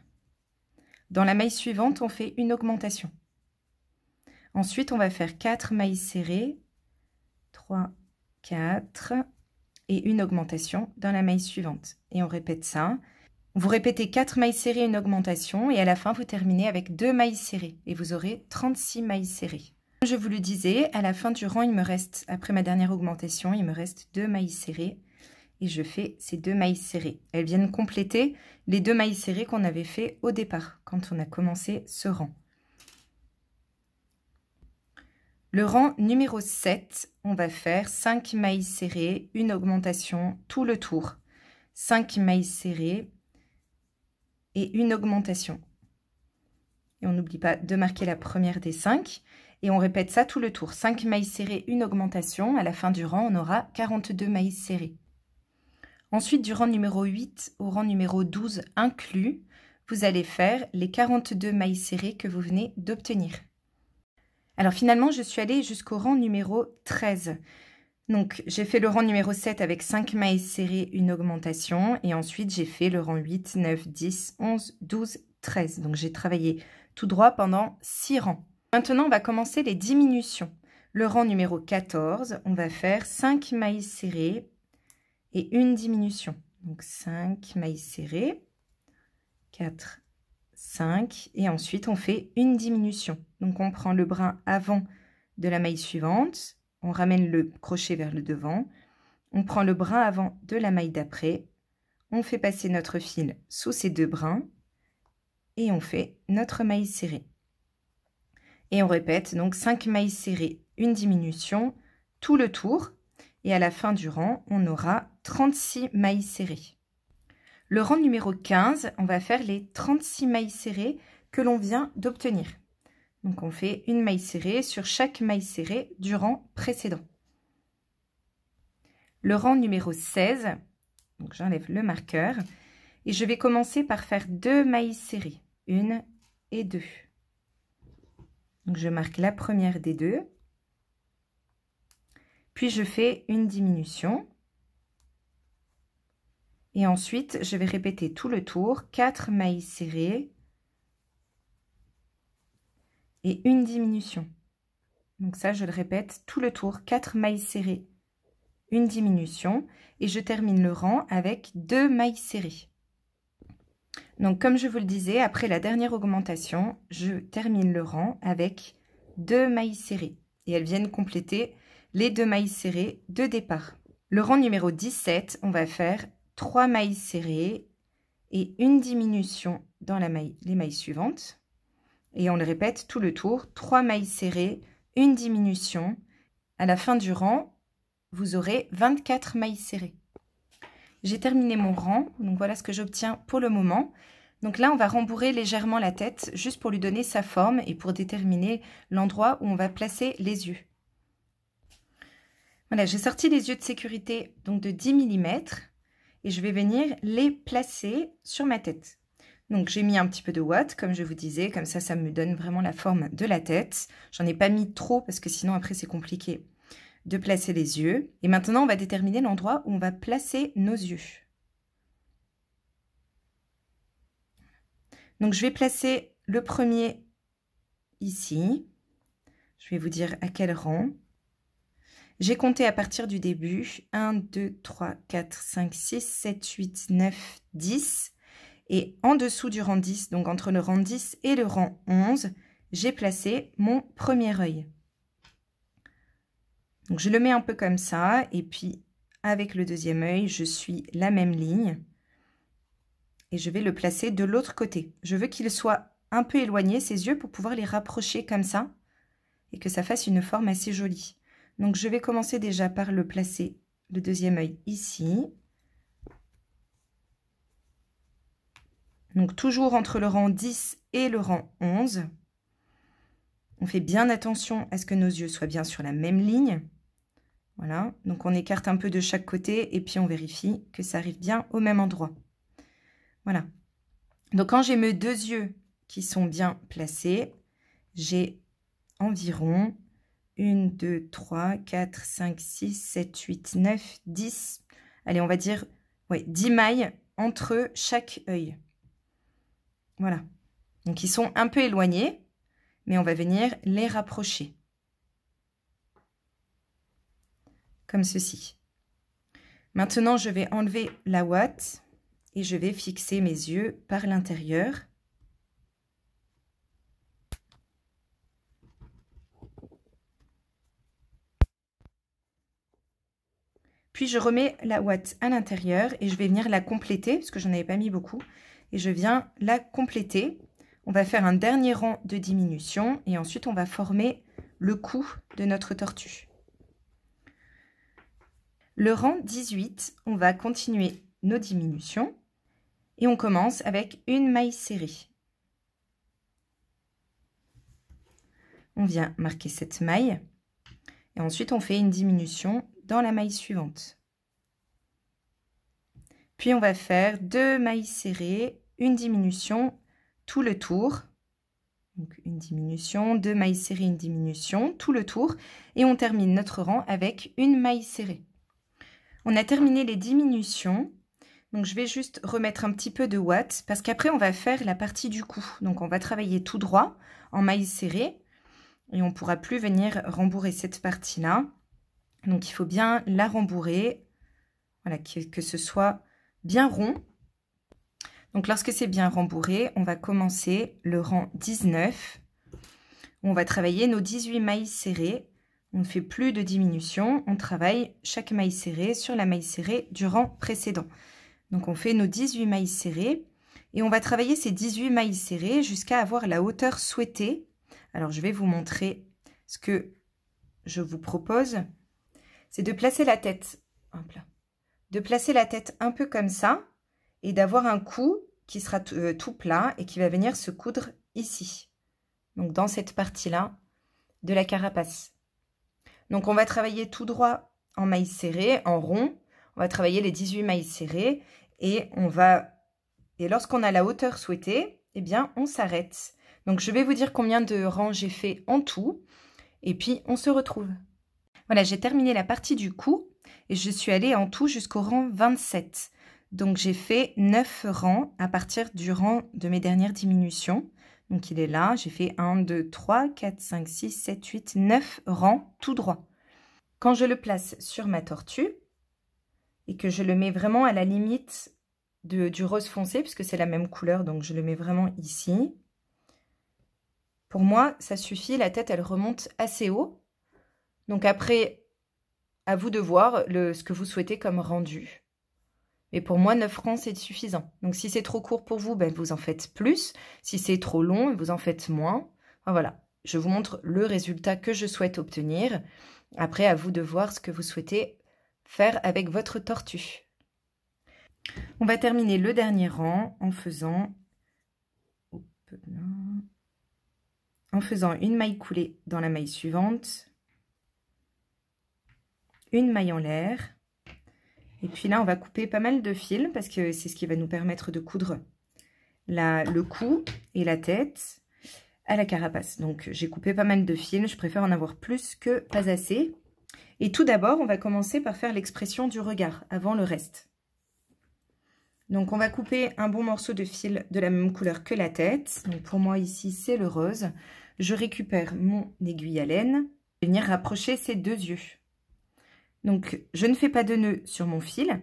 Dans la maille suivante, on fait une augmentation. Ensuite, on va faire 4 mailles serrées, 3, 4 et une augmentation dans la maille suivante. Et on répète ça. Vous répétez 4 mailles serrées, une augmentation et à la fin vous terminez avec 2 mailles serrées et vous aurez 36 mailles serrées. Comme je vous le disais, à la fin du rang, il me reste, après ma dernière augmentation, il me reste 2 mailles serrées et je fais ces deux mailles serrées. Elles viennent compléter les deux mailles serrées qu'on avait fait au départ quand on a commencé ce rang. Le rang numéro 7, on va faire 5 mailles serrées, une augmentation tout le tour. 5 mailles serrées et une augmentation. Et on n'oublie pas de marquer la première des 5. Et on répète ça tout le tour. 5 mailles serrées, une augmentation. À la fin du rang, on aura 42 mailles serrées. Ensuite, du rang numéro 8 au rang numéro 12 inclus, vous allez faire les 42 mailles serrées que vous venez d'obtenir. Alors finalement, je suis allée jusqu'au rang numéro 13. Donc j'ai fait le rang numéro 7 avec 5 mailles serrées, une augmentation. Et ensuite, j'ai fait le rang 8, 9, 10, 11, 12, 13. Donc j'ai travaillé tout droit pendant 6 rangs. Maintenant, on va commencer les diminutions. Le rang numéro 14, on va faire 5 mailles serrées et une diminution. Donc 5 mailles serrées, 4 5 et ensuite on fait une diminution. Donc on prend le brin avant de la maille suivante, on ramène le crochet vers le devant, on prend le brin avant de la maille d'après, on fait passer notre fil sous ces deux brins et on fait notre maille serrée. Et on répète donc 5 mailles serrées, une diminution, tout le tour et à la fin du rang, on aura 36 mailles serrées. Le rang numéro 15, on va faire les 36 mailles serrées que l'on vient d'obtenir. Donc on fait une maille serrée sur chaque maille serrée du rang précédent. Le rang numéro 16, donc j'enlève le marqueur, et je vais commencer par faire deux mailles serrées, une et deux. Donc je marque la première des deux, puis je fais une diminution, et ensuite, je vais répéter tout le tour, 4 mailles serrées et une diminution. Donc ça, je le répète tout le tour, 4 mailles serrées, une diminution et je termine le rang avec 2 mailles serrées. Donc comme je vous le disais, après la dernière augmentation, je termine le rang avec 2 mailles serrées et elles viennent compléter les deux mailles serrées de départ. Le rang numéro 17, on va faire 3 mailles serrées et une diminution dans la maille, les mailles suivantes. Et on le répète tout le tour, 3 mailles serrées, une diminution. À la fin du rang, vous aurez 24 mailles serrées. J'ai terminé mon rang, donc voilà ce que j'obtiens pour le moment. Donc là, on va rembourrer légèrement la tête, juste pour lui donner sa forme et pour déterminer l'endroit où on va placer les yeux. Voilà, j'ai sorti les yeux de sécurité donc de 10 mm et je vais venir les placer sur ma tête. Donc j'ai mis un petit peu de watt, comme je vous disais, comme ça, ça me donne vraiment la forme de la tête. J'en ai pas mis trop parce que sinon après c'est compliqué de placer les yeux. Et maintenant, on va déterminer l'endroit où on va placer nos yeux. Donc je vais placer le premier ici. Je vais vous dire à quel rang. J'ai compté à partir du début. 1, 2, 3, 4, 5, 6, 7, 8, 9, 10. Et en dessous du rang 10, donc entre le rang 10 et le rang 11, j'ai placé mon premier œil. Donc je le mets un peu comme ça. Et puis avec le deuxième œil, je suis la même ligne. Et je vais le placer de l'autre côté. Je veux qu'il soit un peu éloigné, ses yeux, pour pouvoir les rapprocher comme ça. Et que ça fasse une forme assez jolie. Donc je vais commencer déjà par le placer, le deuxième œil ici. Donc toujours entre le rang 10 et le rang 11. On fait bien attention à ce que nos yeux soient bien sur la même ligne. Voilà, donc on écarte un peu de chaque côté et puis on vérifie que ça arrive bien au même endroit. Voilà. Donc quand j'ai mes deux yeux qui sont bien placés, j'ai environ 1, 2, 3, 4, 5, 6, 7, 8, 9, 10. Allez, on va dire 10 mailles entre chaque œil. Voilà. Donc, ils sont un peu éloignés, mais on va venir les rapprocher. Comme ceci. Maintenant, je vais enlever la ouate et je vais fixer mes yeux par l'intérieur. Puis je remets la ouate à l'intérieur et je vais venir la compléter, parce que n'en avais pas mis beaucoup. Et je viens la compléter. On va faire un dernier rang de diminution et ensuite on va former le cou de notre tortue. Le rang 18, on va continuer nos diminutions et on commence avec une maille serrée. On vient marquer cette maille et ensuite on fait une diminution dans la maille suivante. Puis on va faire deux mailles serrées, une diminution, tout le tour. Donc une diminution, deux mailles serrées, une diminution, tout le tour. Et on termine notre rang avec une maille serrée. On a terminé les diminutions. Donc je vais juste remettre un petit peu de watts parce qu'après on va faire la partie du cou. Donc on va travailler tout droit en maille serrée et on ne pourra plus venir rembourrer cette partie-là. Donc il faut bien la rembourrer, voilà, que, que ce soit bien rond. Donc lorsque c'est bien rembourré, on va commencer le rang 19. On va travailler nos 18 mailles serrées. On ne fait plus de diminution, on travaille chaque maille serrée sur la maille serrée du rang précédent. Donc on fait nos 18 mailles serrées et on va travailler ces 18 mailles serrées jusqu'à avoir la hauteur souhaitée. Alors je vais vous montrer ce que je vous propose c'est de placer la tête, de placer la tête un peu comme ça et d'avoir un cou qui sera euh, tout plat et qui va venir se coudre ici, donc dans cette partie-là de la carapace. Donc on va travailler tout droit en mailles serrées, en rond, on va travailler les 18 mailles serrées et on va et lorsqu'on a la hauteur souhaitée, eh bien on s'arrête. Donc je vais vous dire combien de rangs j'ai fait en tout et puis on se retrouve. Voilà, j'ai terminé la partie du cou et je suis allée en tout jusqu'au rang 27. Donc j'ai fait 9 rangs à partir du rang de mes dernières diminutions. Donc il est là, j'ai fait 1, 2, 3, 4, 5, 6, 7, 8, 9 rangs tout droit. Quand je le place sur ma tortue et que je le mets vraiment à la limite du rose foncé, puisque c'est la même couleur, donc je le mets vraiment ici. Pour moi, ça suffit, la tête elle remonte assez haut. Donc après, à vous de voir ce que vous souhaitez comme rendu. Et pour moi, 9 francs, c'est suffisant. Donc si c'est trop court pour vous, ben, vous en faites plus. Si c'est trop long, vous en faites moins. voilà, je vous montre le résultat que je souhaite obtenir. Après, à vous de voir ce que vous souhaitez faire avec votre tortue. On va terminer le dernier rang en faisant, en faisant une maille coulée dans la maille suivante une maille en l'air. Et puis là, on va couper pas mal de fils parce que c'est ce qui va nous permettre de coudre la, le cou et la tête à la carapace. Donc, j'ai coupé pas mal de fils. Je préfère en avoir plus que pas assez. Et tout d'abord, on va commencer par faire l'expression du regard avant le reste. Donc, on va couper un bon morceau de fil de la même couleur que la tête. Donc, pour moi, ici, c'est le rose. Je récupère mon aiguille à laine. Venir rapprocher ces deux yeux. Donc, je ne fais pas de nœud sur mon fil.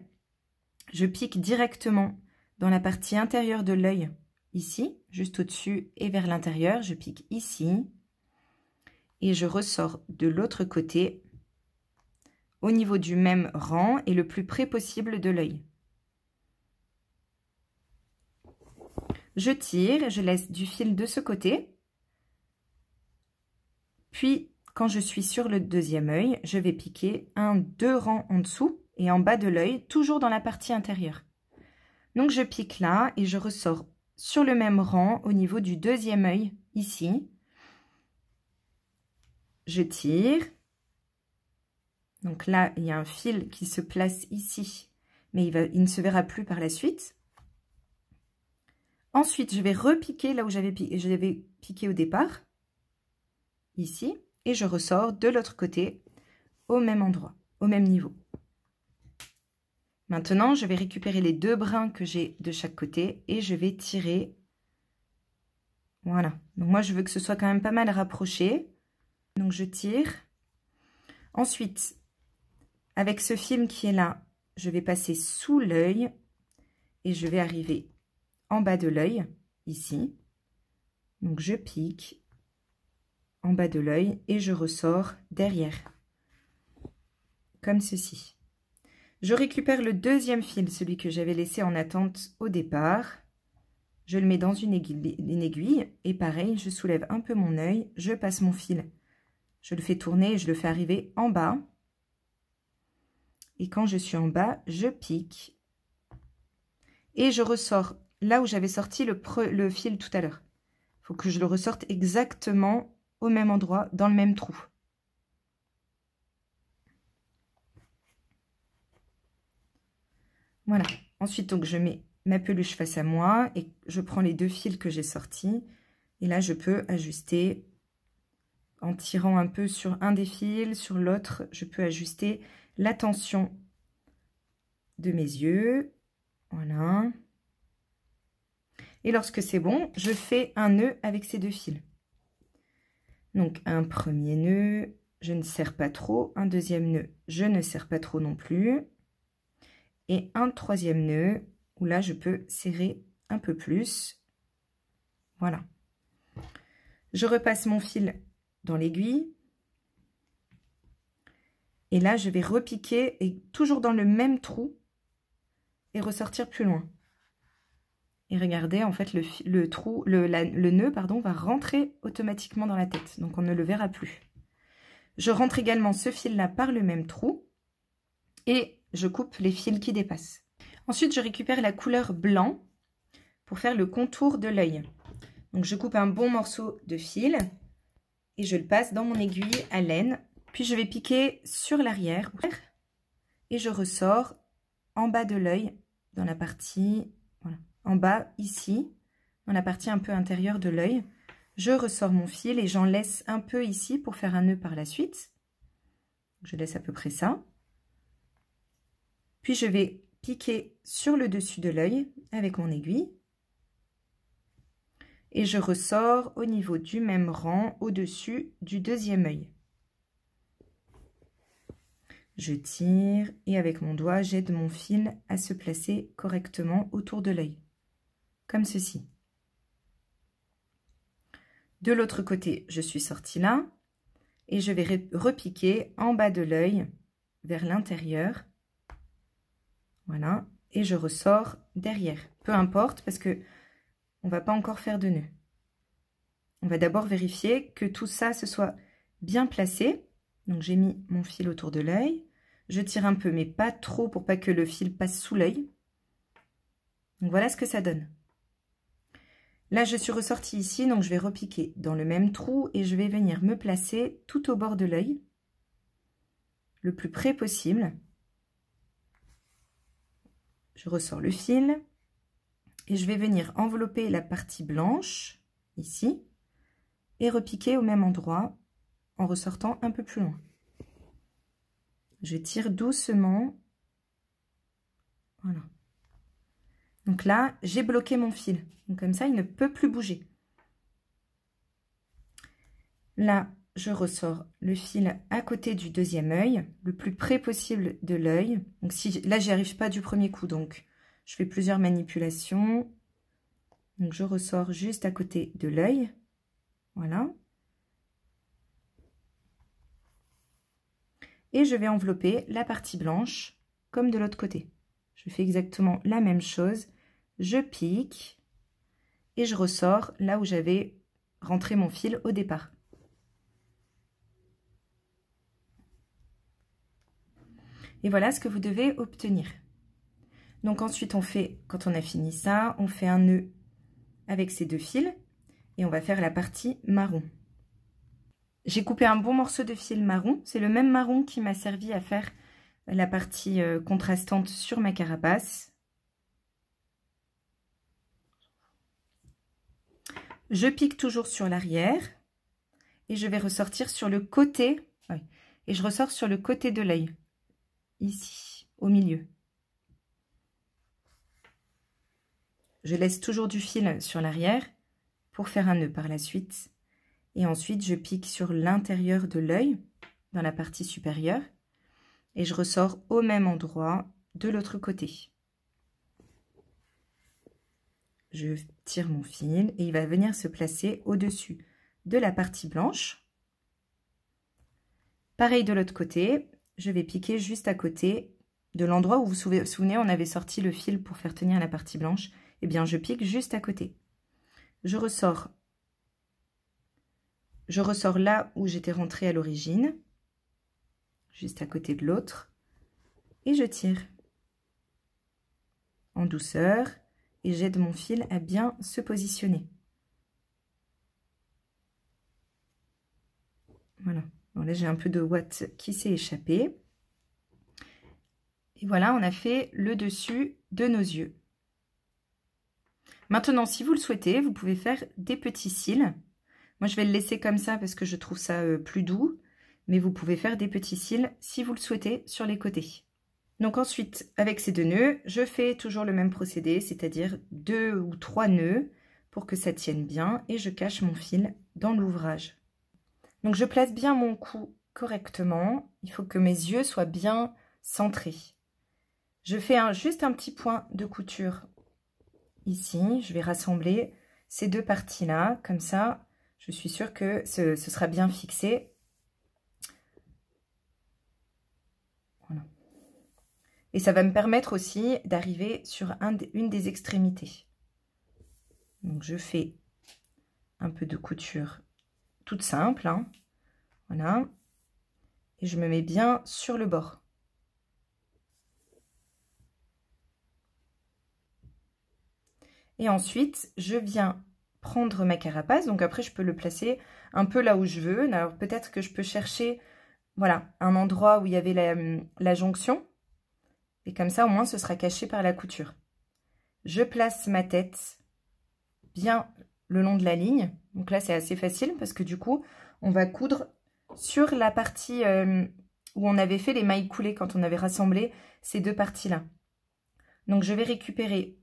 Je pique directement dans la partie intérieure de l'œil, ici, juste au-dessus et vers l'intérieur. Je pique ici et je ressors de l'autre côté au niveau du même rang et le plus près possible de l'œil. Je tire, je laisse du fil de ce côté, puis quand je suis sur le deuxième œil, je vais piquer un, deux rangs en dessous et en bas de l'œil, toujours dans la partie intérieure. Donc je pique là et je ressors sur le même rang au niveau du deuxième œil, ici. Je tire. Donc là, il y a un fil qui se place ici, mais il, ne se verra plus par la suite. Ensuite, je vais repiquer là où j'avais piqué, piqué au départ, ici et je ressors de l'autre côté au même endroit, au même niveau. Maintenant, je vais récupérer les deux brins que j'ai de chaque côté et je vais tirer. Voilà. Donc moi, je veux que ce soit quand même pas mal rapproché. Donc je tire. Ensuite, avec ce film qui est là, je vais passer sous l'œil et je vais arriver en bas de l'œil, ici. Donc je pique en bas de l'œil et je ressors derrière, comme ceci. Je récupère le deuxième fil, celui que j'avais laissé en attente au départ. Je le mets dans une aiguille, une aiguille, et pareil, je soulève un peu mon œil, je passe mon fil. Je le fais tourner et je le fais arriver en bas. Et quand je suis en bas, je pique. Et je ressors là où j'avais sorti le, le fil tout à l'heure. Il faut que je le ressorte exactement au même endroit, dans le même trou. Voilà. Ensuite, donc, je mets ma peluche face à moi et je prends les deux fils que j'ai sortis. Et là, je peux ajuster en tirant un peu sur un des fils, sur l'autre, je peux ajuster la tension de mes yeux. Voilà. Et lorsque c'est bon, je fais un nœud avec ces deux fils. Donc un premier nœud, je ne serre pas trop. Un deuxième nœud, je ne serre pas trop non plus. Et un troisième nœud, où là je peux serrer un peu plus. Voilà. Je repasse mon fil dans l'aiguille. Et là, je vais repiquer et toujours dans le même trou et ressortir plus loin. Et regardez, en fait, le, trou, le, le, nœud pardon, va rentrer automatiquement dans la tête. Donc, on ne le verra plus. Je rentre également ce fil-là par le même trou. Et je coupe les fils qui dépassent. Ensuite, je récupère la couleur blanc pour faire le contour de l'œil. Donc, je coupe un bon morceau de fil et je le passe dans mon aiguille à laine. Puis, je vais piquer sur l'arrière et je ressors en bas de l'œil dans la partie en bas, ici, dans la partie un peu intérieure de l'œil. Je ressors mon fil et j'en laisse un peu ici pour faire un nœud par la suite. Je laisse à peu près ça. Puis je vais piquer sur le dessus de l'œil avec mon aiguille. Et je ressors au niveau du même rang, au-dessus du deuxième œil. Je tire et avec mon doigt, j'aide mon fil à se placer correctement autour de l'œil comme ceci. De l'autre côté, je suis sortie là et je vais repiquer en bas de l'œil vers l'intérieur. Voilà, et je ressors derrière. Peu importe parce que on va pas encore faire de nœud. On va d'abord vérifier que tout ça se soit bien placé. Donc j'ai mis mon fil autour de l'œil. Je tire un peu mais pas trop pour pas que le fil passe sous l'œil. voilà ce que ça donne. Là, je suis ressortie ici, donc je vais repiquer dans le même trou et je vais venir me placer tout au bord de l'œil, le plus près possible. Je ressors le fil et je vais venir envelopper la partie blanche, ici, et repiquer au même endroit en ressortant un peu plus loin. Je tire doucement Donc là, j'ai bloqué mon fil. comme ça, il ne peut plus bouger. Là, je ressors le fil à côté du deuxième œil, le plus près possible de l'œil. Donc si là, j'y arrive pas du premier coup, donc je fais plusieurs manipulations. Donc je ressors juste à côté de l'œil. Voilà. Et je vais envelopper la partie blanche comme de l'autre côté. Je fais exactement la même chose. Je pique et je ressors là où j'avais rentré mon fil au départ. Et voilà ce que vous devez obtenir. Donc ensuite, on fait, quand on a fini ça, on fait un nœud avec ces deux fils et on va faire la partie marron. J'ai coupé un bon morceau de fil marron. C'est le même marron qui m'a servi à faire la partie euh, contrastante sur ma carapace. Je pique toujours sur l'arrière et je vais ressortir sur le côté. Ah et je ressors sur le côté de l'œil, ici, au milieu. Je laisse toujours du fil sur l'arrière pour faire un nœud par la suite. Et ensuite, je pique sur l'intérieur de l'œil, dans la partie supérieure et je ressors au même endroit de l'autre côté. Je tire mon fil et il va venir se placer au-dessus de la partie blanche. Pareil de l'autre côté, je vais piquer juste à côté de l'endroit où vous vous souvenez, on avait sorti le fil pour faire tenir la partie blanche. Eh bien, je pique juste à côté. Je ressors, je ressors là où j'étais rentrée à l'origine juste à côté de l'autre et je tire en douceur et j'aide mon fil à bien se positionner. Voilà, là j'ai un peu de watt qui s'est échappé. Et voilà, on a fait le dessus de nos yeux. Maintenant, si vous le souhaitez, vous pouvez faire des petits cils. Moi, je vais le laisser comme ça parce que je trouve ça euh, plus doux mais vous pouvez faire des petits cils si vous le souhaitez sur les côtés. Donc ensuite, avec ces deux nœuds, je fais toujours le même procédé, c'est-à-dire deux ou trois nœuds pour que ça tienne bien et je cache mon fil dans l'ouvrage. Donc je place bien mon cou correctement, il faut que mes yeux soient bien centrés. Je fais un, juste un petit point de couture ici, je vais rassembler ces deux parties là, comme ça je suis sûre que ce sera bien fixé Et ça va me permettre aussi d'arriver sur une des extrémités. Donc je fais un peu de couture toute simple. Hein. Voilà. Et je me mets bien sur le bord. Et ensuite, je viens prendre ma carapace. Donc après, je peux le placer un peu là où je veux. Alors peut-être que je peux chercher voilà, un endroit où il y avait la jonction. Et comme ça, au moins, ce sera caché par la couture. Je place ma tête bien le long de la ligne. Donc là, c'est assez facile parce que du coup, on va coudre sur la partie euh, où on avait fait les mailles coulées quand on avait rassemblé ces deux parties-là. Donc, je vais récupérer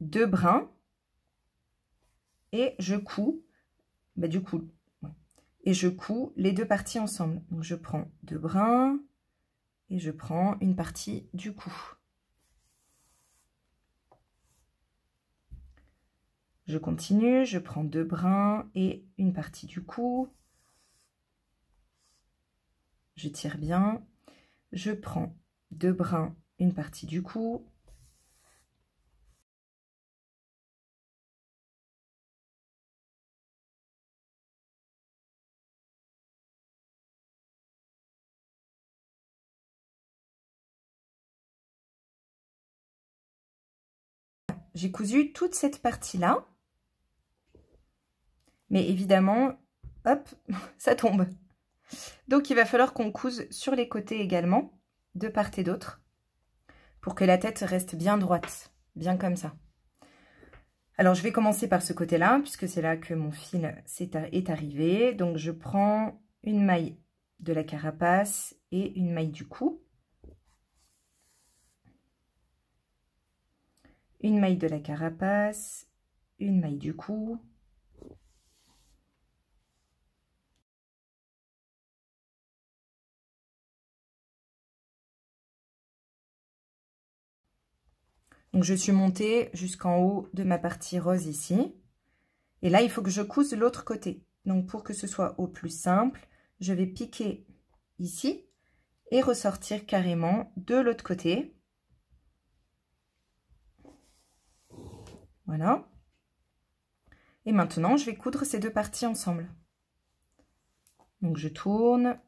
deux brins et je couds, bah, du coup, et je couds les deux parties ensemble. Donc, je prends deux brins, et je prends une partie du cou. Je continue, je prends deux brins et une partie du cou. Je tire bien. Je prends deux brins, une partie du cou. j'ai cousu toute cette partie-là. Mais évidemment, hop, ça tombe. Donc il va falloir qu'on couse sur les côtés également, de part et d'autre, pour que la tête reste bien droite, bien comme ça. Alors je vais commencer par ce côté-là, puisque c'est là que mon fil est arrivé. Donc je prends une maille de la carapace et une maille du cou. une maille de la carapace, une maille du cou, Donc je suis montée jusqu'en haut de ma partie rose ici. Et là, il faut que je couse l'autre côté. Donc pour que ce soit au plus simple, je vais piquer ici et ressortir carrément de l'autre côté. Voilà. Et maintenant, je vais coudre ces deux parties ensemble. Donc, je tourne.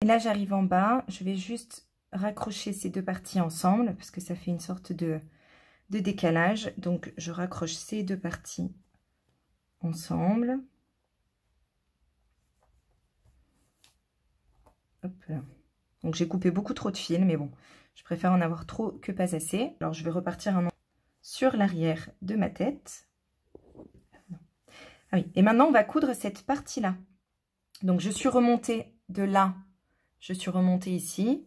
Et là, j'arrive en bas. Je vais juste raccrocher ces deux parties ensemble parce que ça fait une sorte de, de décalage. Donc, je raccroche ces deux parties ensemble. Donc j'ai coupé beaucoup trop de fil, mais bon, je préfère en avoir trop que pas assez. Alors je vais repartir un sur l'arrière de ma tête. Ah oui, et maintenant on va coudre cette partie-là. Donc je suis remontée de là, je suis remontée ici,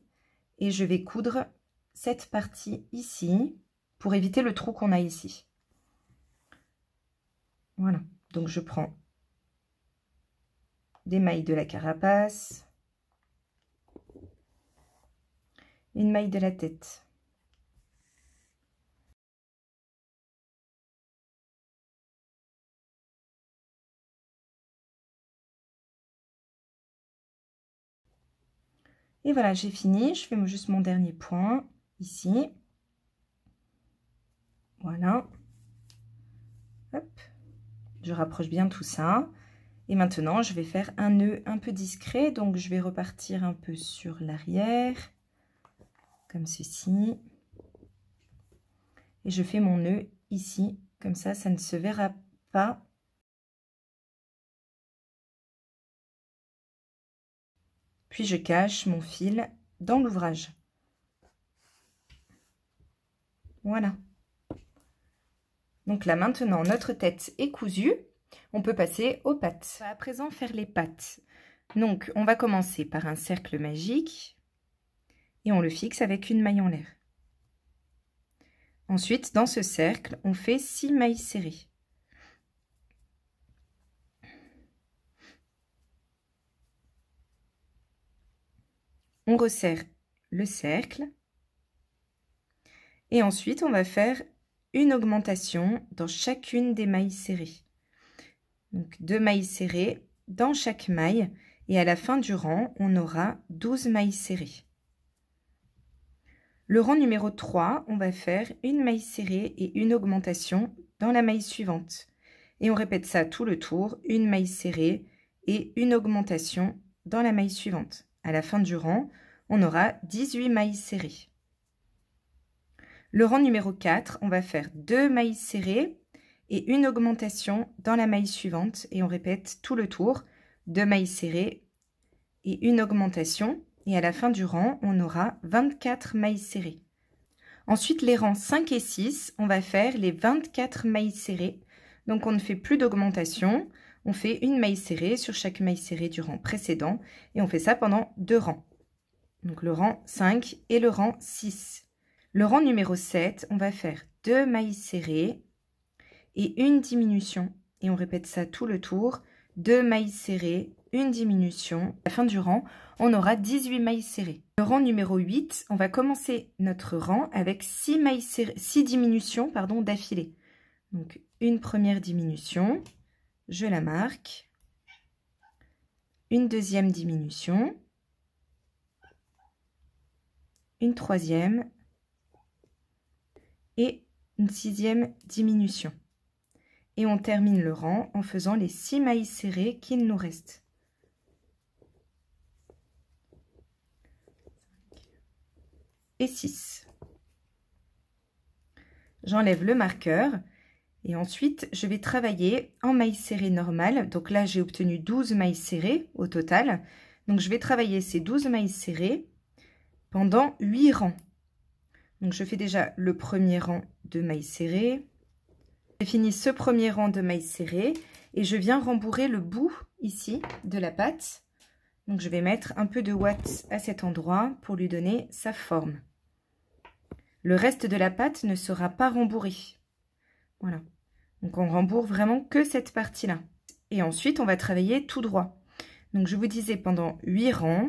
et je vais coudre cette partie ici pour éviter le trou qu'on a ici. Voilà. Donc je prends des mailles de la carapace, une maille de la tête. Et voilà, j'ai fini. Je fais juste mon dernier point ici. Voilà. Hop rapproche bien tout ça. Et maintenant, je vais faire un nœud un peu discret. Donc, je vais repartir un peu sur l'arrière, comme ceci. Et je fais mon nœud ici, comme ça, ça ne se verra pas. Puis, je cache mon fil dans l'ouvrage. Voilà. Donc là maintenant, notre tête est cousue. On peut passer aux pattes. On va à présent faire les pattes. Donc on va commencer par un cercle magique et on le fixe avec une maille en l'air. Ensuite, dans ce cercle, on fait 6 mailles serrées. On resserre le cercle. Et ensuite, on va faire une augmentation dans chacune des mailles serrées. Donc deux mailles serrées dans chaque maille et à la fin du rang, on aura 12 mailles serrées. Le rang numéro 3, on va faire une maille serrée et une augmentation dans la maille suivante. Et on répète ça tout le tour, une maille serrée et une augmentation dans la maille suivante. À la fin du rang, on aura 18 mailles serrées. Le rang numéro 4, on va faire deux mailles serrées et une augmentation dans la maille suivante et on répète tout le tour, deux mailles serrées et une augmentation et à la fin du rang, on aura 24 mailles serrées. Ensuite, les rangs 5 et 6, on va faire les 24 mailles serrées. Donc on ne fait plus d'augmentation, on fait une maille serrée sur chaque maille serrée du rang précédent et on fait ça pendant deux rangs. Donc le rang 5 et le rang 6. Le rang numéro 7, on va faire deux mailles serrées et une diminution. Et on répète ça tout le tour. Deux mailles serrées, une diminution. À la fin du rang, on aura 18 mailles serrées. Le rang numéro 8, on va commencer notre rang avec 6, mailles 6 diminutions d'affilée. Donc une première diminution, je la marque. Une deuxième diminution. Une troisième et une sixième diminution. Et on termine le rang en faisant les six mailles serrées qu'il nous reste. Et 6. J'enlève le marqueur et ensuite je vais travailler en mailles serrées normales. Donc là j'ai obtenu 12 mailles serrées au total. Donc je vais travailler ces 12 mailles serrées pendant 8 rangs. Donc je fais déjà le premier rang de mailles serrées. J'ai fini ce premier rang de mailles serrées et je viens rembourrer le bout ici de la pâte. Donc je vais mettre un peu de watts à cet endroit pour lui donner sa forme. Le reste de la pâte ne sera pas rembourré. Voilà. Donc on rembourre vraiment que cette partie-là. Et ensuite, on va travailler tout droit. Donc je vous disais pendant 8 rangs,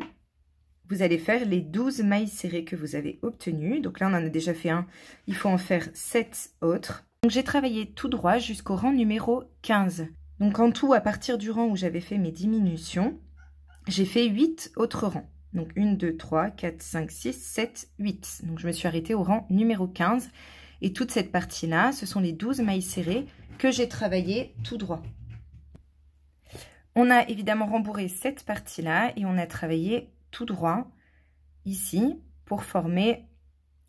vous allez faire les 12 mailles serrées que vous avez obtenues. Donc là, on en a déjà fait un. Il faut en faire 7 autres. Donc j'ai travaillé tout droit jusqu'au rang numéro 15. Donc en tout, à partir du rang où j'avais fait mes diminutions, j'ai fait 8 autres rangs. Donc 1, 2, 3, 4, 5, 6, 7, 8. Donc je me suis arrêtée au rang numéro 15. Et toute cette partie-là, ce sont les 12 mailles serrées que j'ai travaillées tout droit. On a évidemment rembourré cette partie-là et on a travaillé tout droit ici pour former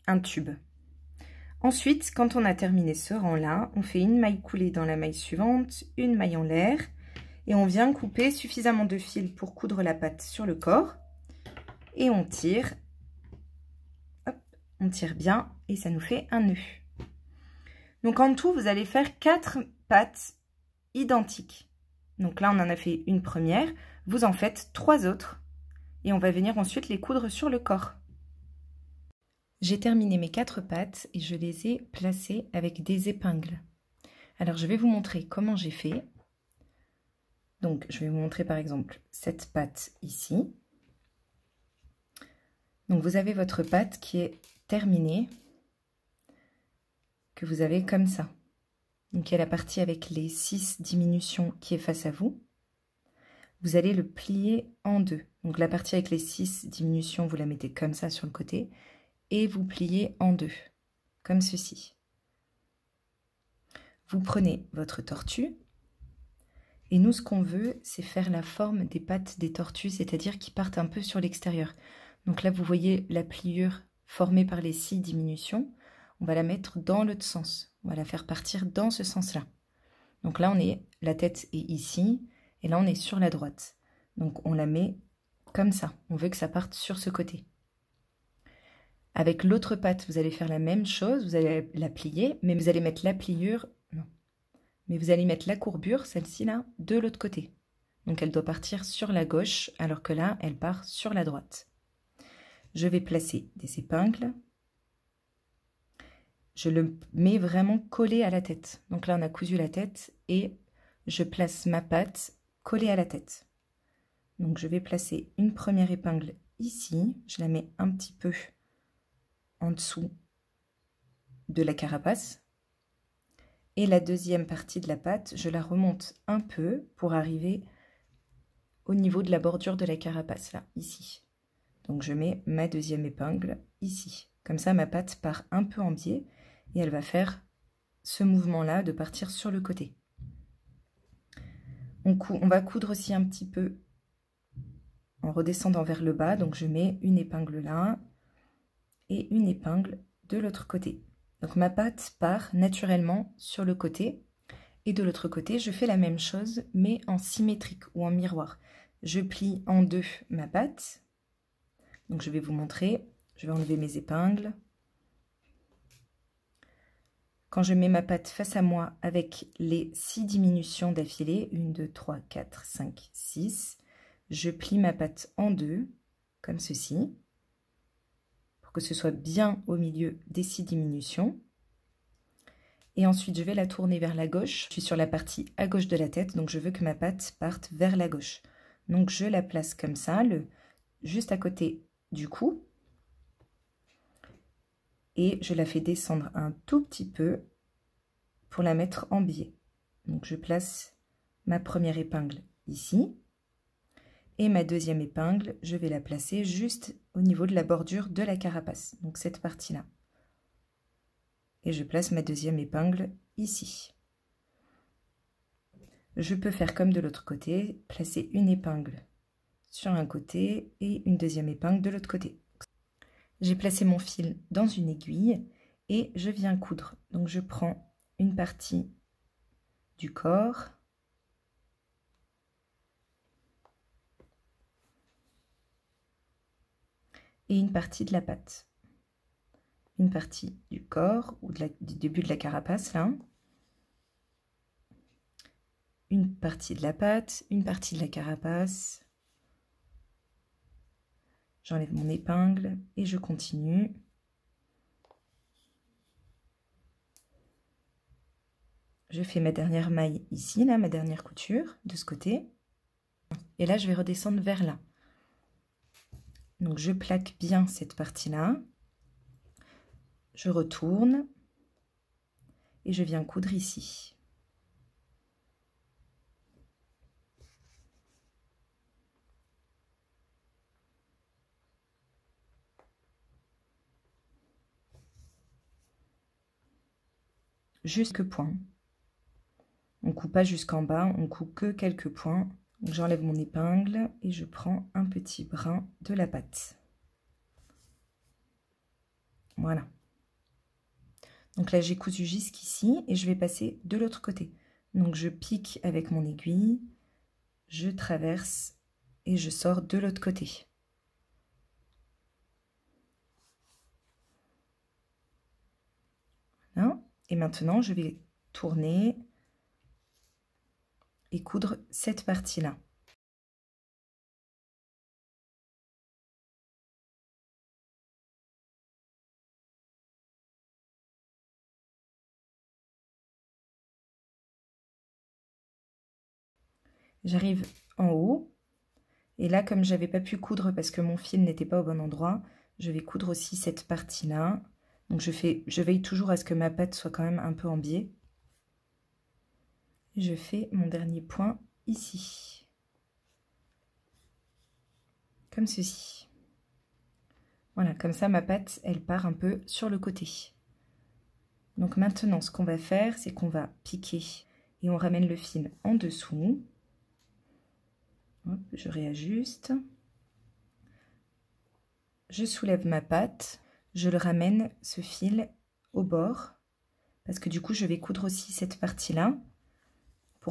un tube. Ensuite, quand on a terminé ce rang-là, on fait une maille coulée dans la maille suivante, une maille en l'air, et on vient couper suffisamment de fil pour coudre la pâte sur le corps, et on tire, Hop, on tire bien, et ça nous fait un nœud. Donc en tout, vous allez faire quatre pattes identiques. Donc là, on en a fait une première, vous en faites trois autres, et on va venir ensuite les coudre sur le corps. J'ai terminé mes quatre pattes et je les ai placées avec des épingles. Alors je vais vous montrer comment j'ai fait. Donc je vais vous montrer par exemple cette patte ici. Donc vous avez votre patte qui est terminée, que vous avez comme ça. Donc il y a la partie avec les six diminutions qui est face à vous. Vous allez le plier en deux. Donc la partie avec les 6 diminutions, vous la mettez comme ça sur le côté et vous pliez en deux, comme ceci. Vous prenez votre tortue et nous ce qu'on veut, c'est faire la forme des pattes des tortues, c'est-à-dire qui partent un peu sur l'extérieur. Donc là, vous voyez la pliure formée par les 6 diminutions. On va la mettre dans l'autre sens. On va la faire partir dans ce sens-là. Donc là, on est la tête est ici et là, on est sur la droite. Donc on la met comme ça, on veut que ça parte sur ce côté. Avec l'autre patte, vous allez faire la même chose, vous allez la plier, mais vous allez mettre la pliure, non. Mais vous allez mettre la courbure, celle-ci là, de l'autre côté. Donc elle doit partir sur la gauche, alors que là, elle part sur la droite. Je vais placer des épingles. Je le mets vraiment collé à la tête. Donc là, on a cousu la tête et je place ma patte collée à la tête. Donc je vais placer une première épingle ici, je la mets un petit peu en dessous de la carapace. Et la deuxième partie de la pâte, je la remonte un peu pour arriver au niveau de la bordure de la carapace, là, ici. Donc je mets ma deuxième épingle ici. Comme ça, ma pâte part un peu en biais et elle va faire ce mouvement-là de partir sur le côté. On, on va coudre aussi un petit peu en redescendant vers le bas. Donc je mets une épingle là et une épingle de l'autre côté. Donc ma patte part naturellement sur le côté. Et de l'autre côté, je fais la même chose, mais en symétrique ou en miroir. Je plie en deux ma patte. Donc je vais vous montrer. Je vais enlever mes épingles. Quand je mets ma patte face à moi avec les six diminutions d'affilée, 1, 2, 3, 4, 5, 6, je plie ma pâte en deux, comme ceci, pour que ce soit bien au milieu des six diminutions. Et ensuite, je vais la tourner vers la gauche. Je suis sur la partie à gauche de la tête, donc je veux que ma pâte parte vers la gauche. Donc je la place comme ça, le, juste à côté du cou. Et je la fais descendre un tout petit peu pour la mettre en biais. Donc je place ma première épingle ici, et ma deuxième épingle, je vais la placer juste au niveau de la bordure de la carapace, donc cette partie-là. Et je place ma deuxième épingle ici. Je peux faire comme de l'autre côté, placer une épingle sur un côté et une deuxième épingle de l'autre côté. J'ai placé mon fil dans une aiguille et je viens coudre. Donc je prends une partie du corps et une partie de la patte. Une partie du corps ou du début de la carapace, là. Une partie de la patte, une partie de la carapace. J'enlève mon épingle et je continue. Je fais ma dernière maille ici, là, ma dernière couture, de ce côté. Et là, je vais redescendre vers là. Donc je plaque bien cette partie-là. Je retourne et je viens coudre ici. Jusque point. On coupe pas jusqu'en bas, on coupe que quelques points J'enlève mon épingle et je prends un petit brin de la pâte. Voilà. Donc là, j'ai cousu jusqu'ici et je vais passer de l'autre côté. Donc je pique avec mon aiguille, je traverse et je sors de l'autre côté. Voilà. Et maintenant, je vais tourner et coudre cette partie-là. J'arrive en haut. Et là, comme j'avais pas pu coudre parce que mon fil n'était pas au bon endroit, je vais coudre aussi cette partie-là. Donc je, fais, je veille toujours à ce que ma pâte soit quand même un peu en biais je fais mon dernier point ici. Comme ceci. Voilà, comme ça ma patte, elle part un peu sur le côté. Donc maintenant, ce qu'on va faire, c'est qu'on va piquer et on ramène le fil en dessous. je réajuste. Je soulève ma patte, je le ramène, ce fil, au bord, parce que du coup, je vais coudre aussi cette partie-là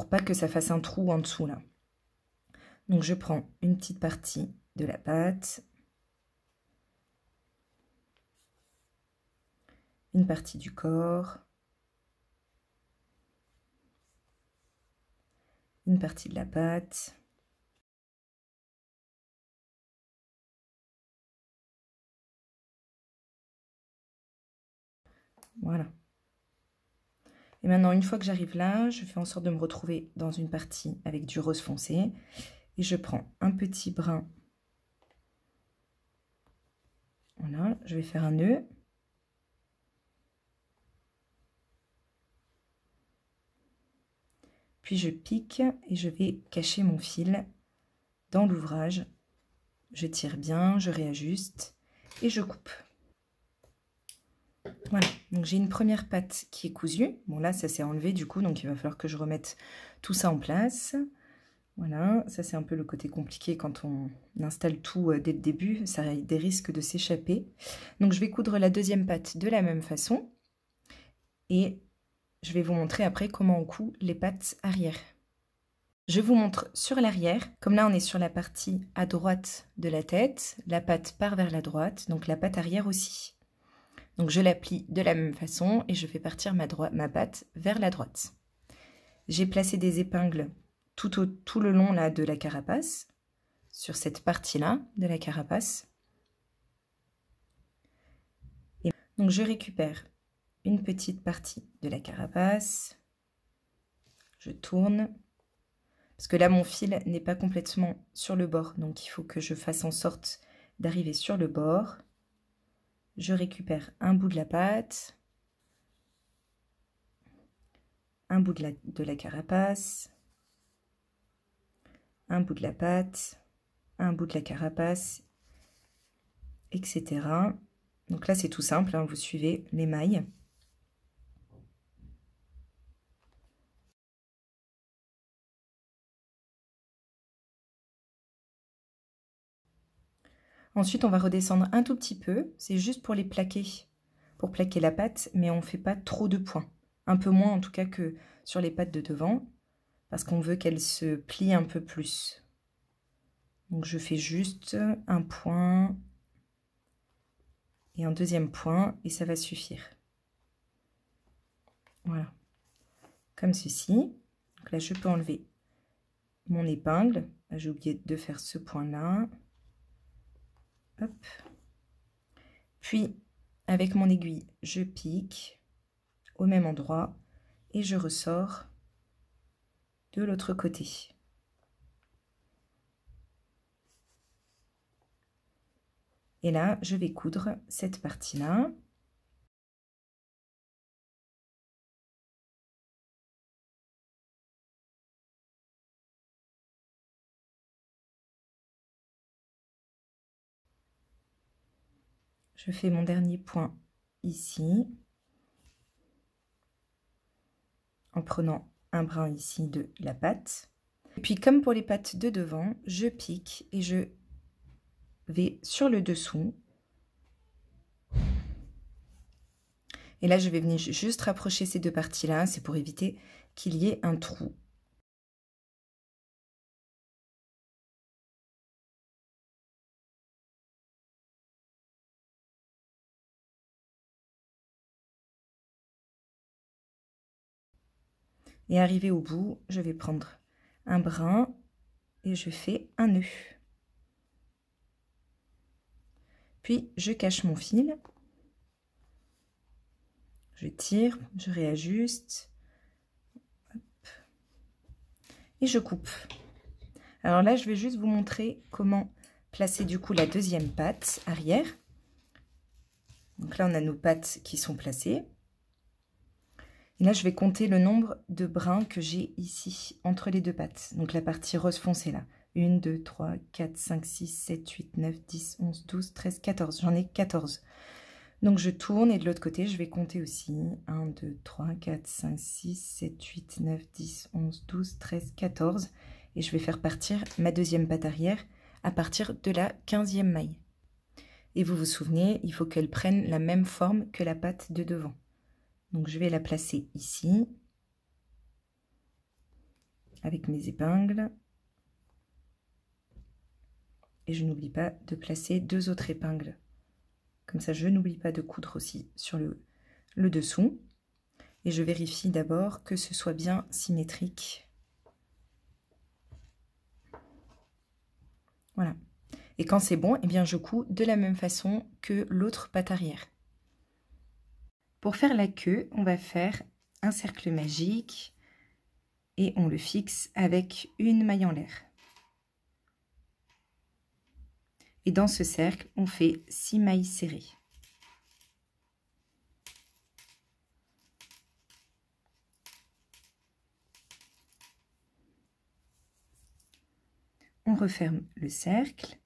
pas que ça fasse un trou en dessous là. Donc je prends une petite partie de la pâte, une partie du corps, une partie de la pâte. Voilà. Et maintenant, une fois que j'arrive là, je fais en sorte de me retrouver dans une partie avec du rose foncé. Et je prends un petit brin. Voilà, je vais faire un nœud. Puis je pique et je vais cacher mon fil dans l'ouvrage. Je tire bien, je réajuste et je coupe. Voilà, donc j'ai une première patte qui est cousue. Bon là, ça s'est enlevé du coup, donc il va falloir que je remette tout ça en place. Voilà, ça c'est un peu le côté compliqué quand on installe tout euh, dès le début, ça a des risques de s'échapper. Donc je vais coudre la deuxième patte de la même façon et je vais vous montrer après comment on coud les pattes arrière. Je vous montre sur l'arrière, comme là on est sur la partie à droite de la tête, la patte part vers la droite, donc la patte arrière aussi. Donc je la plie de la même façon et je fais partir ma, ma patte vers la droite. J'ai placé des épingles tout, le long là, de la carapace, sur cette partie-là de la carapace. Et donc je récupère une petite partie de la carapace, je tourne, parce que là mon fil n'est pas complètement sur le bord, donc il faut que je fasse en sorte d'arriver sur le bord je récupère un bout de la pâte, un bout de la, carapace, un bout de la pâte, un bout de la carapace, etc. Donc là, c'est tout simple, hein, vous suivez les mailles. Ensuite, on va redescendre un tout petit peu. C'est juste pour les plaquer, pour plaquer la pâte, mais on ne fait pas trop de points. Un peu moins en tout cas que sur les pattes de devant, parce qu'on veut qu'elles se plie un peu plus. Donc je fais juste un point et un deuxième point, et ça va suffire. Voilà, comme ceci. là, je peux enlever mon épingle. J'ai oublié de faire ce point-là. Puis, avec mon aiguille, je pique au même endroit et je ressors de l'autre côté. Et là, je vais coudre cette partie-là. je fais mon dernier point ici en prenant un brin ici de la patte et puis comme pour les pattes de devant je pique et je vais sur le dessous et là je vais venir juste rapprocher ces deux parties là c'est pour éviter qu'il y ait un trou Et arrivé au bout, je vais prendre un brin et je fais un nœud. Puis je cache mon fil. Je tire, je réajuste. Et je coupe. Alors là, je vais juste vous montrer comment placer du coup la deuxième patte arrière. Donc là, on a nos pattes qui sont placées. Et là, je vais compter le nombre de brins que j'ai ici, entre les deux pattes. Donc la partie rose foncée là. 1, 2, 3, 4, 5, 6, 7, 8, 9, 10, 11, 12, 13, 14. J'en ai 14. Donc je tourne et de l'autre côté, je vais compter aussi. 1, 2, 3, 4, 5, 6, 7, 8, 9, 10, 11, 12, 13, 14. Et je vais faire partir ma deuxième patte arrière à partir de la 15e maille. Et vous vous souvenez, il faut qu'elle prenne la même forme que la patte de devant. Donc je vais la placer ici avec mes épingles. Et je n'oublie pas de placer deux autres épingles. Comme ça, je n'oublie pas de coudre aussi sur le, dessous. Et je vérifie d'abord que ce soit bien symétrique. Voilà. Et quand c'est bon, et eh bien je couds de la même façon que l'autre patte arrière. Pour faire la queue, on va faire un cercle magique et on le fixe avec une maille en l'air. Et dans ce cercle, on fait 6 mailles serrées. On referme le cercle.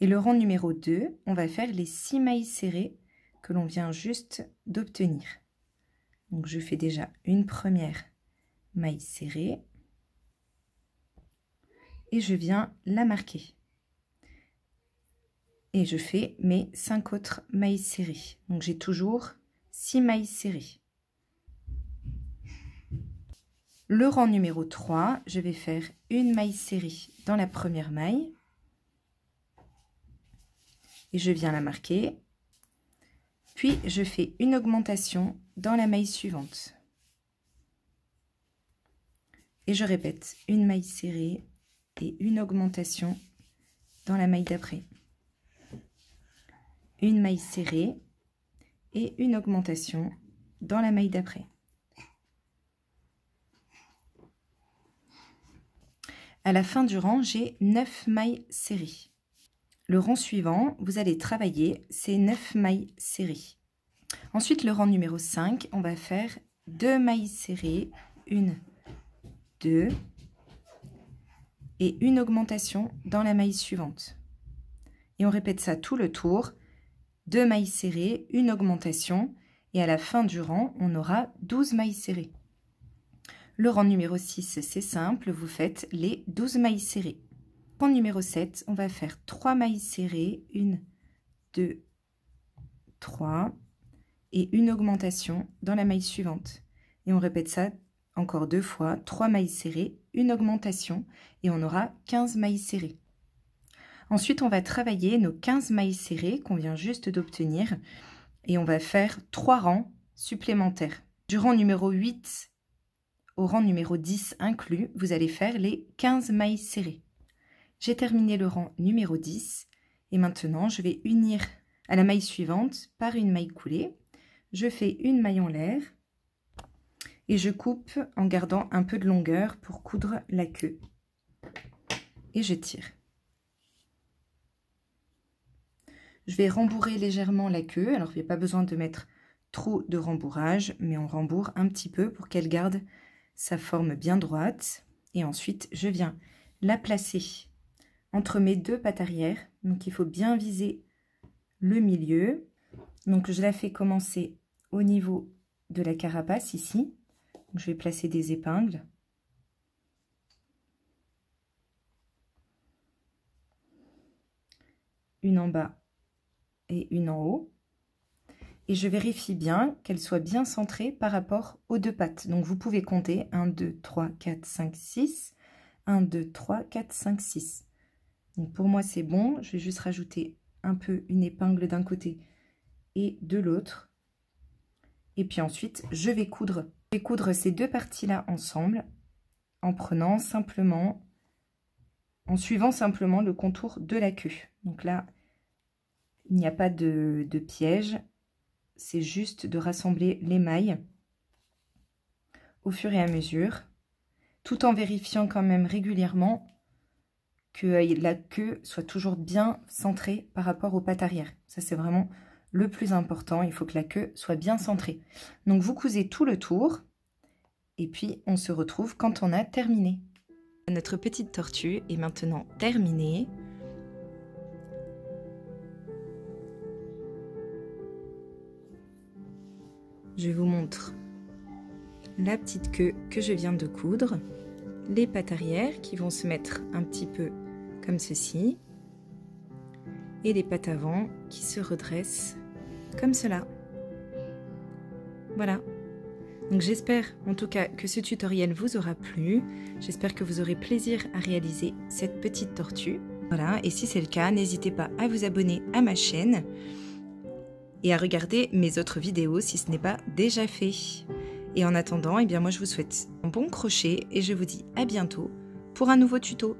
Et le rang numéro 2, on va faire les 6 mailles serrées que l'on vient juste d'obtenir. Donc je fais déjà une première maille serrée et je viens la marquer. Et je fais mes 5 autres mailles serrées. Donc j'ai toujours 6 mailles serrées. Le rang numéro 3, je vais faire une maille serrée dans la première maille. Et je viens la marquer puis je fais une augmentation dans la maille suivante. Et je répète, une maille serrée et une augmentation dans la maille d'après. Une maille serrée et une augmentation dans la maille d'après. À la fin du rang, j'ai 9 mailles serrées. Le rang suivant, vous allez travailler ces 9 mailles serrées. Ensuite, le rang numéro 5, on va faire 2 mailles serrées, une, 2, et une augmentation dans la maille suivante. Et on répète ça tout le tour, 2 mailles serrées, une augmentation, et à la fin du rang, on aura 12 mailles serrées. Le rang numéro 6, c'est simple, vous faites les 12 mailles serrées numéro 7, on va faire 3 mailles serrées, 1, 2, 3, et une augmentation dans la maille suivante. Et on répète ça encore deux fois, 3 mailles serrées, une augmentation, et on aura 15 mailles serrées. Ensuite, on va travailler nos 15 mailles serrées qu'on vient juste d'obtenir, et on va faire 3 rangs supplémentaires. Du rang numéro 8 au rang numéro 10 inclus, vous allez faire les 15 mailles serrées. J'ai terminé le rang numéro 10 et maintenant je vais unir à la maille suivante par une maille coulée. Je fais une maille en l'air et je coupe en gardant un peu de longueur pour coudre la queue. Et je tire. Je vais rembourrer légèrement la queue, alors il n'y a pas besoin de mettre trop de rembourrage, mais on rembourre un petit peu pour qu'elle garde sa forme bien droite. Et ensuite, je viens la placer entre mes deux pattes arrière. Donc il faut bien viser le milieu. Donc je la fais commencer au niveau de la carapace ici. je vais placer des épingles. Une en bas et une en haut. Et je vérifie bien qu'elle soit bien centrée par rapport aux deux pattes. Donc vous pouvez compter 1, 2, 3, 4, 5, 6. 1, 2, 3, 4, 5, 6 pour moi, c'est bon. Je vais juste rajouter un peu une épingle d'un côté et de l'autre. Et puis ensuite, je vais coudre, je coudre ces deux parties-là ensemble en prenant simplement, en suivant simplement le contour de la queue. Donc là, il n'y a pas de, de piège, c'est juste de rassembler les mailles au fur et à mesure, tout en vérifiant quand même régulièrement que euh, la queue soit toujours bien centrée par rapport aux pattes arrière. Ça, c'est vraiment le plus important. Il faut que la queue soit bien centrée. Donc, vous cousez tout le tour. Et puis, on se retrouve quand on a terminé. Notre petite tortue est maintenant terminée. Je vous montre la petite queue que je viens de coudre les pattes arrière qui vont se mettre un petit peu comme ceci et les pattes avant qui se redressent comme cela. Voilà. Donc j'espère en tout cas que ce tutoriel vous aura plu. J'espère que vous aurez plaisir à réaliser cette petite tortue. Voilà, et si c'est le cas, n'hésitez pas à vous abonner à ma chaîne et à regarder mes autres vidéos si ce n'est pas déjà fait. Et en attendant, eh bien moi je vous souhaite un bon crochet et je vous dis à bientôt pour un nouveau tuto.